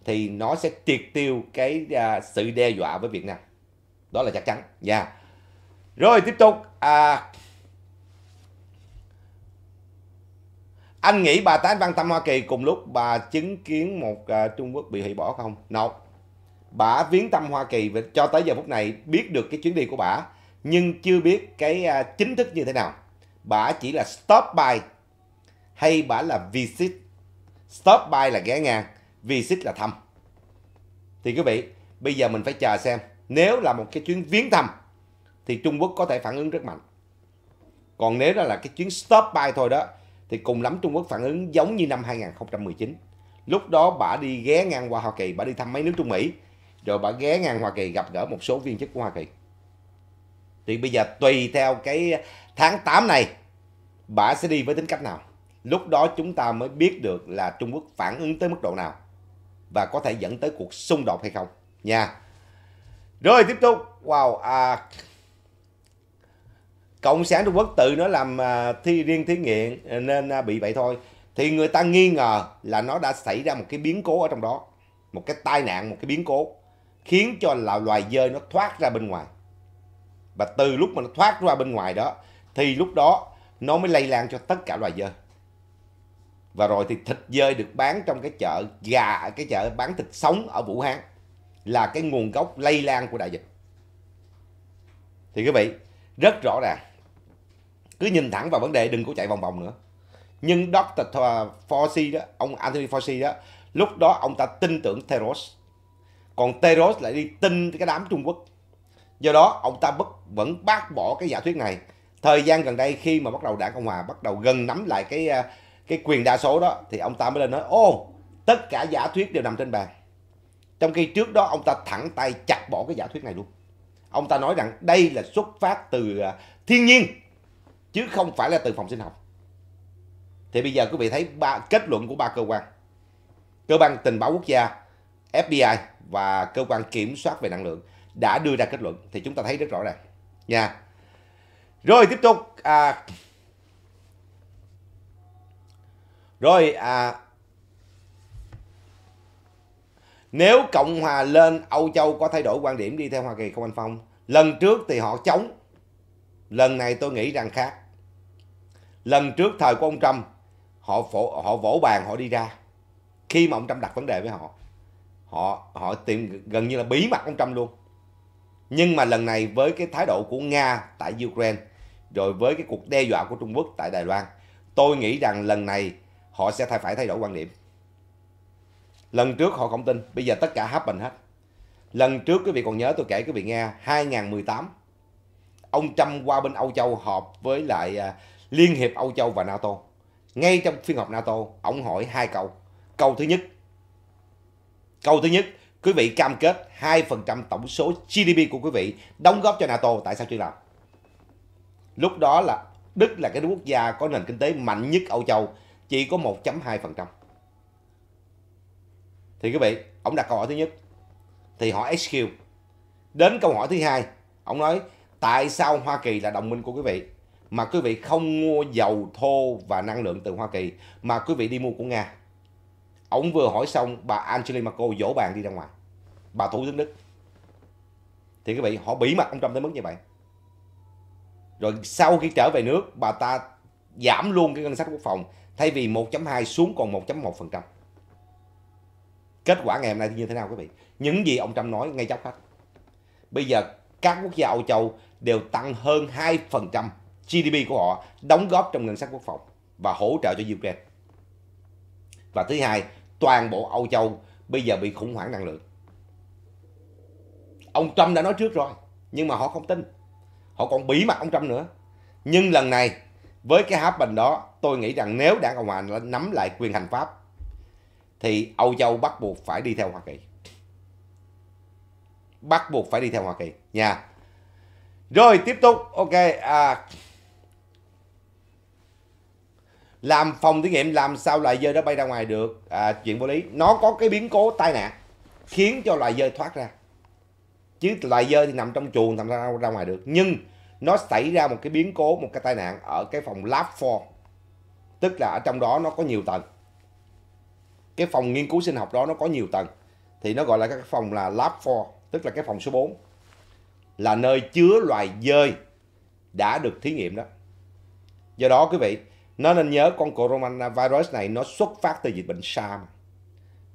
thì nó sẽ triệt tiêu cái uh, sự đe dọa với việt nam đó là chắc chắn nha dạ. yeah. rồi tiếp tục à, anh nghĩ bà Tái văn tâm hoa kỳ cùng lúc bà chứng kiến một uh, trung quốc bị hủy bỏ không no bà viếng tâm hoa kỳ cho tới giờ phút này biết được cái chuyến đi của bà nhưng chưa biết cái uh, chính thức như thế nào bả chỉ là stop by hay bả là visit stop by là ghé ngang visit là thăm thì quý vị bây giờ mình phải chờ xem nếu là một cái chuyến viếng thăm thì Trung Quốc có thể phản ứng rất mạnh còn nếu đó là cái chuyến stop by thôi đó thì cùng lắm Trung Quốc phản ứng giống như năm 2019 lúc đó bả đi ghé ngang qua Hoa Kỳ bả đi thăm mấy nước Trung Mỹ rồi bả ghé ngang Hoa Kỳ gặp gỡ một số viên chức của Hoa Kỳ thì bây giờ tùy theo cái tháng 8 này bà sẽ đi với tính cách nào. Lúc đó chúng ta mới biết được là Trung Quốc phản ứng tới mức độ nào và có thể dẫn tới cuộc xung đột hay không nha. Rồi tiếp tục. Wow, à, Cộng sản Trung Quốc tự nó làm à, thi riêng thí nghiệm à, nên à, bị vậy thôi. Thì người ta nghi ngờ là nó đã xảy ra một cái biến cố ở trong đó. Một cái tai nạn, một cái biến cố. Khiến cho là loài dơi nó thoát ra bên ngoài. Và từ lúc mà nó thoát ra bên ngoài đó thì lúc đó nó mới lây lan cho tất cả loài dơi và rồi thì thịt dơi được bán trong cái chợ gà cái chợ bán thịt sống ở Vũ Hán là cái nguồn gốc lây lan của đại dịch thì quý vị rất rõ ràng cứ nhìn thẳng vào vấn đề đừng có chạy vòng vòng nữa nhưng Dr. Fauci đó ông Anthony Fauci đó lúc đó ông ta tin tưởng Theros còn Theros lại đi tin cái đám Trung Quốc do đó ông ta bất, vẫn bác bỏ cái giả thuyết này thời gian gần đây khi mà bắt đầu đảng cộng hòa bắt đầu gần nắm lại cái à, cái quyền đa số đó thì ông ta mới lên nói ô tất cả giả thuyết đều nằm trên bàn trong khi trước đó ông ta thẳng tay chặt bỏ cái giả thuyết này luôn ông ta nói rằng đây là xuất phát từ à, thiên nhiên chứ không phải là từ phòng sinh học thì bây giờ quý vị thấy ba kết luận của ba cơ quan cơ quan tình báo quốc gia FBI và cơ quan kiểm soát về năng lượng đã đưa ra kết luận thì chúng ta thấy rất rõ ràng nha rồi tiếp tục à, Rồi à, Nếu Cộng Hòa lên Âu Châu có thay đổi quan điểm đi theo Hoa Kỳ không anh Phong Lần trước thì họ chống Lần này tôi nghĩ rằng khác Lần trước thời của ông Trump Họ, phổ, họ vỗ bàn họ đi ra Khi mà ông Trump đặt vấn đề với họ Họ họ tìm gần như là bí mật ông Trump luôn Nhưng mà lần này với cái thái độ của Nga tại Ukraine rồi với cái cuộc đe dọa của Trung Quốc tại Đài Loan, tôi nghĩ rằng lần này họ sẽ phải thay đổi quan điểm. Lần trước họ không tin, bây giờ tất cả hấp bình hết. Lần trước quý vị còn nhớ tôi kể quý vị nghe 2018 ông Trump qua bên Âu Châu họp với lại à, Liên hiệp Âu Châu và NATO. Ngay trong phiên họp NATO, ông hỏi hai câu. Câu thứ nhất. Câu thứ nhất, quý vị cam kết 2% tổng số GDP của quý vị đóng góp cho NATO tại sao chưa làm? lúc đó là Đức là cái quốc gia có nền kinh tế mạnh nhất Âu Châu chỉ có 1.2%. Thì quý vị, ông đặt câu hỏi thứ nhất thì hỏi SQ. Đến câu hỏi thứ hai, ông nói tại sao Hoa Kỳ là đồng minh của quý vị mà quý vị không mua dầu thô và năng lượng từ Hoa Kỳ mà quý vị đi mua của Nga? Ông vừa hỏi xong, bà Angela Merkel dỗ bàn đi ra ngoài. Bà thủ tướng Đức. Thì quý vị, họ bỉ mặt ông Trump tới mức như vậy rồi sau khi trở về nước bà ta giảm luôn cái ngân sách quốc phòng thay vì 1.2 xuống còn 1.1%. Kết quả ngày hôm nay thì như thế nào quý vị? Những gì ông Trump nói ngay chóc hết. Bây giờ các quốc gia Âu Châu đều tăng hơn 2% GDP của họ đóng góp trong ngân sách quốc phòng và hỗ trợ cho Ukraine. Và thứ hai, toàn bộ Âu Châu bây giờ bị khủng hoảng năng lượng. Ông Trump đã nói trước rồi, nhưng mà họ không tin họ còn bí mật ông Trump nữa nhưng lần này với cái happen đó tôi nghĩ rằng nếu đảng cộng hòa nắm lại quyền hành pháp thì Âu Châu bắt buộc phải đi theo Hoa Kỳ bắt buộc phải đi theo Hoa Kỳ nha yeah. rồi tiếp tục ok à, làm phòng thí nghiệm làm sao loài dơi đó bay ra ngoài được à, chuyện vô lý nó có cái biến cố tai nạn khiến cho loài dơi thoát ra chứ loài dơi thì nằm trong chuồng làm sao ra ngoài được nhưng nó xảy ra một cái biến cố một cái tai nạn ở cái phòng lab 4 tức là ở trong đó nó có nhiều tầng cái phòng nghiên cứu sinh học đó nó có nhiều tầng thì nó gọi là cái phòng là lab 4 tức là cái phòng số 4 là nơi chứa loài dơi đã được thí nghiệm đó do đó quý vị nó nên nhớ con coronavirus này nó xuất phát từ dịch bệnh SARS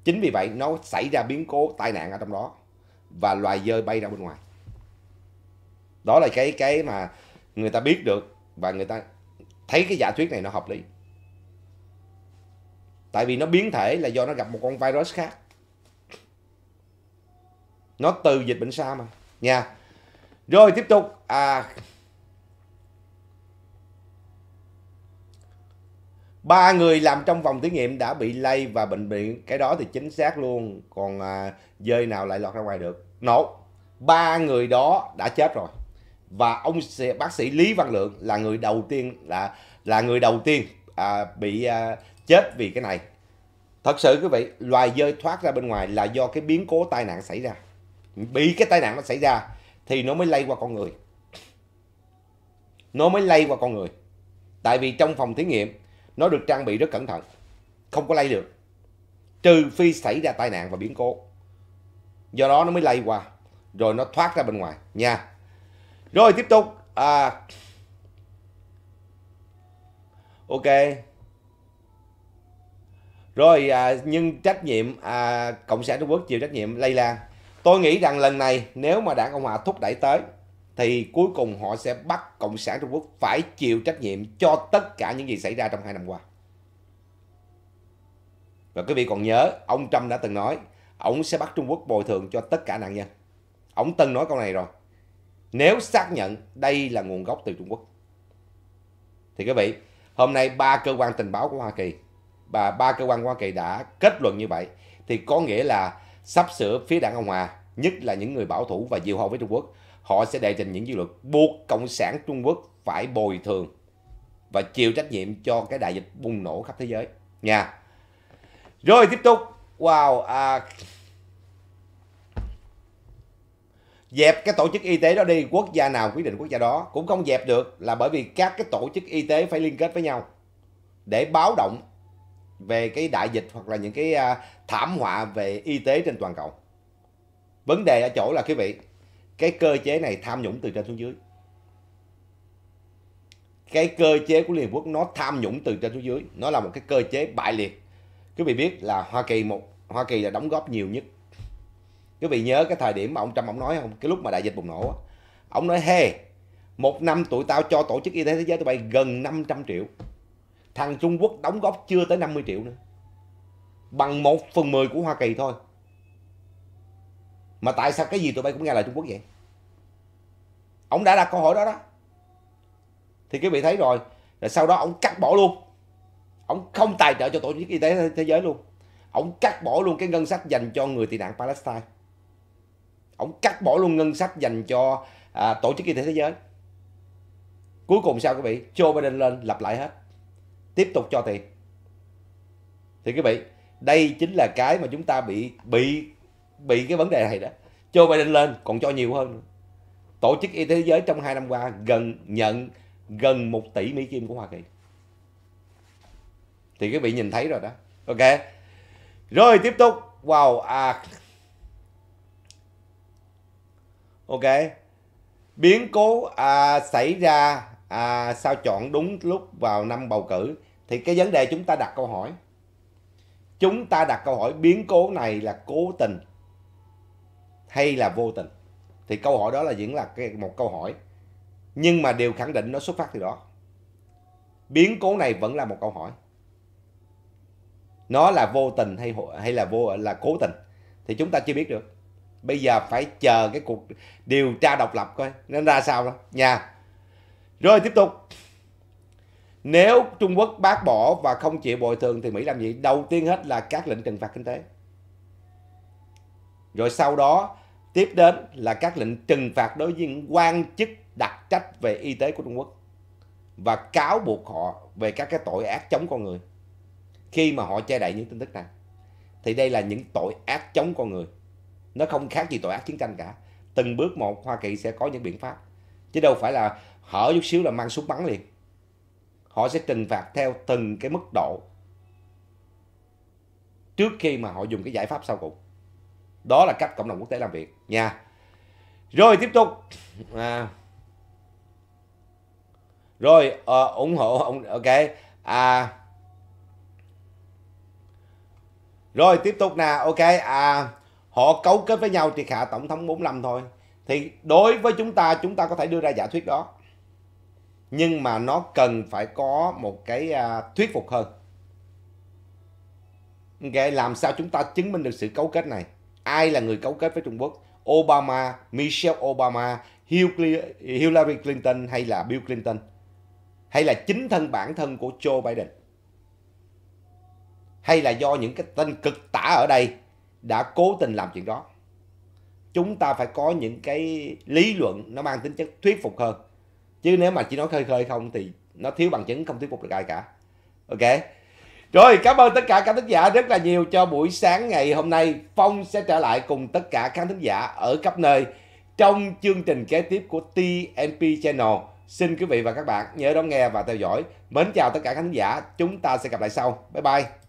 chính vì vậy nó xảy ra biến cố tai nạn ở trong đó và loài dơi bay ra bên ngoài đó là cái cái mà người ta biết được và người ta thấy cái giả thuyết này nó hợp lý tại vì nó biến thể là do nó gặp một con virus khác nó từ dịch bệnh sao mà nha rồi tiếp tục à ba người làm trong vòng thí nghiệm đã bị lây và bệnh viện cái đó thì chính xác luôn còn à, dơi nào lại lọt ra ngoài được nổ no. ba người đó đã chết rồi và ông bác sĩ Lý Văn Lượng là người đầu tiên là là người đầu tiên à, bị à, chết vì cái này thật sự quý vị loài dơi thoát ra bên ngoài là do cái biến cố tai nạn xảy ra bị cái tai nạn nó xảy ra thì nó mới lây qua con người nó mới lây qua con người tại vì trong phòng thí nghiệm nó được trang bị rất cẩn thận không có lây được trừ phi xảy ra tai nạn và biến cố do đó nó mới lây qua rồi nó thoát ra bên ngoài nha rồi tiếp tục. À, ok. Rồi à, nhưng trách nhiệm à, Cộng sản Trung Quốc chịu trách nhiệm lây lan. Tôi nghĩ rằng lần này nếu mà Đảng Cộng Hòa thúc đẩy tới thì cuối cùng họ sẽ bắt Cộng sản Trung Quốc phải chịu trách nhiệm cho tất cả những gì xảy ra trong hai năm qua. Và quý vị còn nhớ, ông Trump đã từng nói, ông sẽ bắt Trung Quốc bồi thường cho tất cả nạn nhân. Ông từng nói câu này rồi nếu xác nhận đây là nguồn gốc từ Trung Quốc. Thì quý vị, hôm nay ba cơ quan tình báo của Hoa Kỳ và ba cơ quan của Hoa Kỳ đã kết luận như vậy thì có nghĩa là sắp sửa phía đảng Cộng Hòa, nhất là những người bảo thủ và diều hâu với Trung Quốc, họ sẽ đề trình những dự luật buộc Cộng sản Trung Quốc phải bồi thường và chịu trách nhiệm cho cái đại dịch bùng nổ khắp thế giới nha. Rồi tiếp tục. Wow, à, dẹp cái tổ chức y tế đó đi quốc gia nào quyết định quốc gia đó cũng không dẹp được là bởi vì các cái tổ chức y tế phải liên kết với nhau để báo động về cái đại dịch hoặc là những cái à, thảm họa về y tế trên toàn cầu vấn đề ở chỗ là quý vị cái cơ chế này tham nhũng từ trên xuống dưới cái cơ chế của Liên Hợp Quốc nó tham nhũng từ trên xuống dưới nó là một cái cơ chế bại liệt quý vị biết là Hoa Kỳ một Hoa Kỳ là đóng góp nhiều nhất quý vị nhớ cái thời điểm mà ông trump ông nói không cái lúc mà đại dịch bùng nổ ông nói hey một năm tụi tao cho tổ chức y tế thế giới tụi bay gần 500 triệu thằng trung quốc đóng góp chưa tới 50 triệu nữa bằng một phần mười của hoa kỳ thôi mà tại sao cái gì tụi bay cũng nghe lời trung quốc vậy ông đã đặt câu hỏi đó đó thì quý vị thấy rồi là sau đó ông cắt bỏ luôn ông không tài trợ cho tổ chức y tế thế giới luôn ông cắt bỏ luôn cái ngân sách dành cho người tị nạn palestine ông cắt bỏ luôn ngân sách dành cho à, tổ chức y tế thế giới cuối cùng sao quý vị Joe Biden lên lặp lại hết tiếp tục cho tiền thì quý vị đây chính là cái mà chúng ta bị bị bị cái vấn đề này đó Joe Biden lên còn cho nhiều hơn tổ chức y tế thế giới trong hai năm qua gần nhận gần 1 tỷ mỹ kim của Hoa Kỳ thì quý vị nhìn thấy rồi đó ok rồi tiếp tục wow à ok biến cố à, xảy ra à, sao chọn đúng lúc vào năm bầu cử thì cái vấn đề chúng ta đặt câu hỏi chúng ta đặt câu hỏi biến cố này là cố tình hay là vô tình thì câu hỏi đó là diễn là một câu hỏi nhưng mà điều khẳng định nó xuất phát từ đó biến cố này vẫn là một câu hỏi nó là vô tình hay hay là vô là cố tình thì chúng ta chưa biết được bây giờ phải chờ cái cuộc điều tra độc lập coi nó ra sao đó nha rồi tiếp tục nếu Trung Quốc bác bỏ và không chịu bồi thường thì Mỹ làm gì đầu tiên hết là các lệnh trừng phạt kinh tế rồi sau đó tiếp đến là các lệnh trừng phạt đối với những quan chức đặc trách về y tế của Trung Quốc và cáo buộc họ về các cái tội ác chống con người khi mà họ che đậy những tin tức này thì đây là những tội ác chống con người nó không khác gì tội ác chiến tranh cả từng bước một hoa kỳ sẽ có những biện pháp chứ đâu phải là hở chút xíu là mang súng bắn liền họ sẽ trừng phạt theo từng cái mức độ trước khi mà họ dùng cái giải pháp sau cùng đó là cách cộng đồng quốc tế làm việc nha rồi tiếp tục à, rồi uh, ủng hộ ông ok à rồi tiếp tục nè ok à họ cấu kết với nhau triệt hạ tổng thống 45 thôi thì đối với chúng ta chúng ta có thể đưa ra giả thuyết đó nhưng mà nó cần phải có một cái à, thuyết phục hơn okay, làm sao chúng ta chứng minh được sự cấu kết này ai là người cấu kết với Trung Quốc Obama Michelle Obama Hillary Clinton hay là Bill Clinton hay là chính thân bản thân của Joe Biden hay là do những cái tên cực tả ở đây đã cố tình làm chuyện đó chúng ta phải có những cái lý luận nó mang tính chất thuyết phục hơn chứ nếu mà chỉ nói khơi khơi không thì nó thiếu bằng chứng không thuyết phục được ai cả ok rồi cảm ơn tất cả các thính giả rất là nhiều cho buổi sáng ngày hôm nay phong sẽ trở lại cùng tất cả các thính giả ở khắp nơi trong chương trình kế tiếp của tmp channel xin quý vị và các bạn nhớ đón nghe và theo dõi mến chào tất cả khán giả chúng ta sẽ gặp lại sau bye bye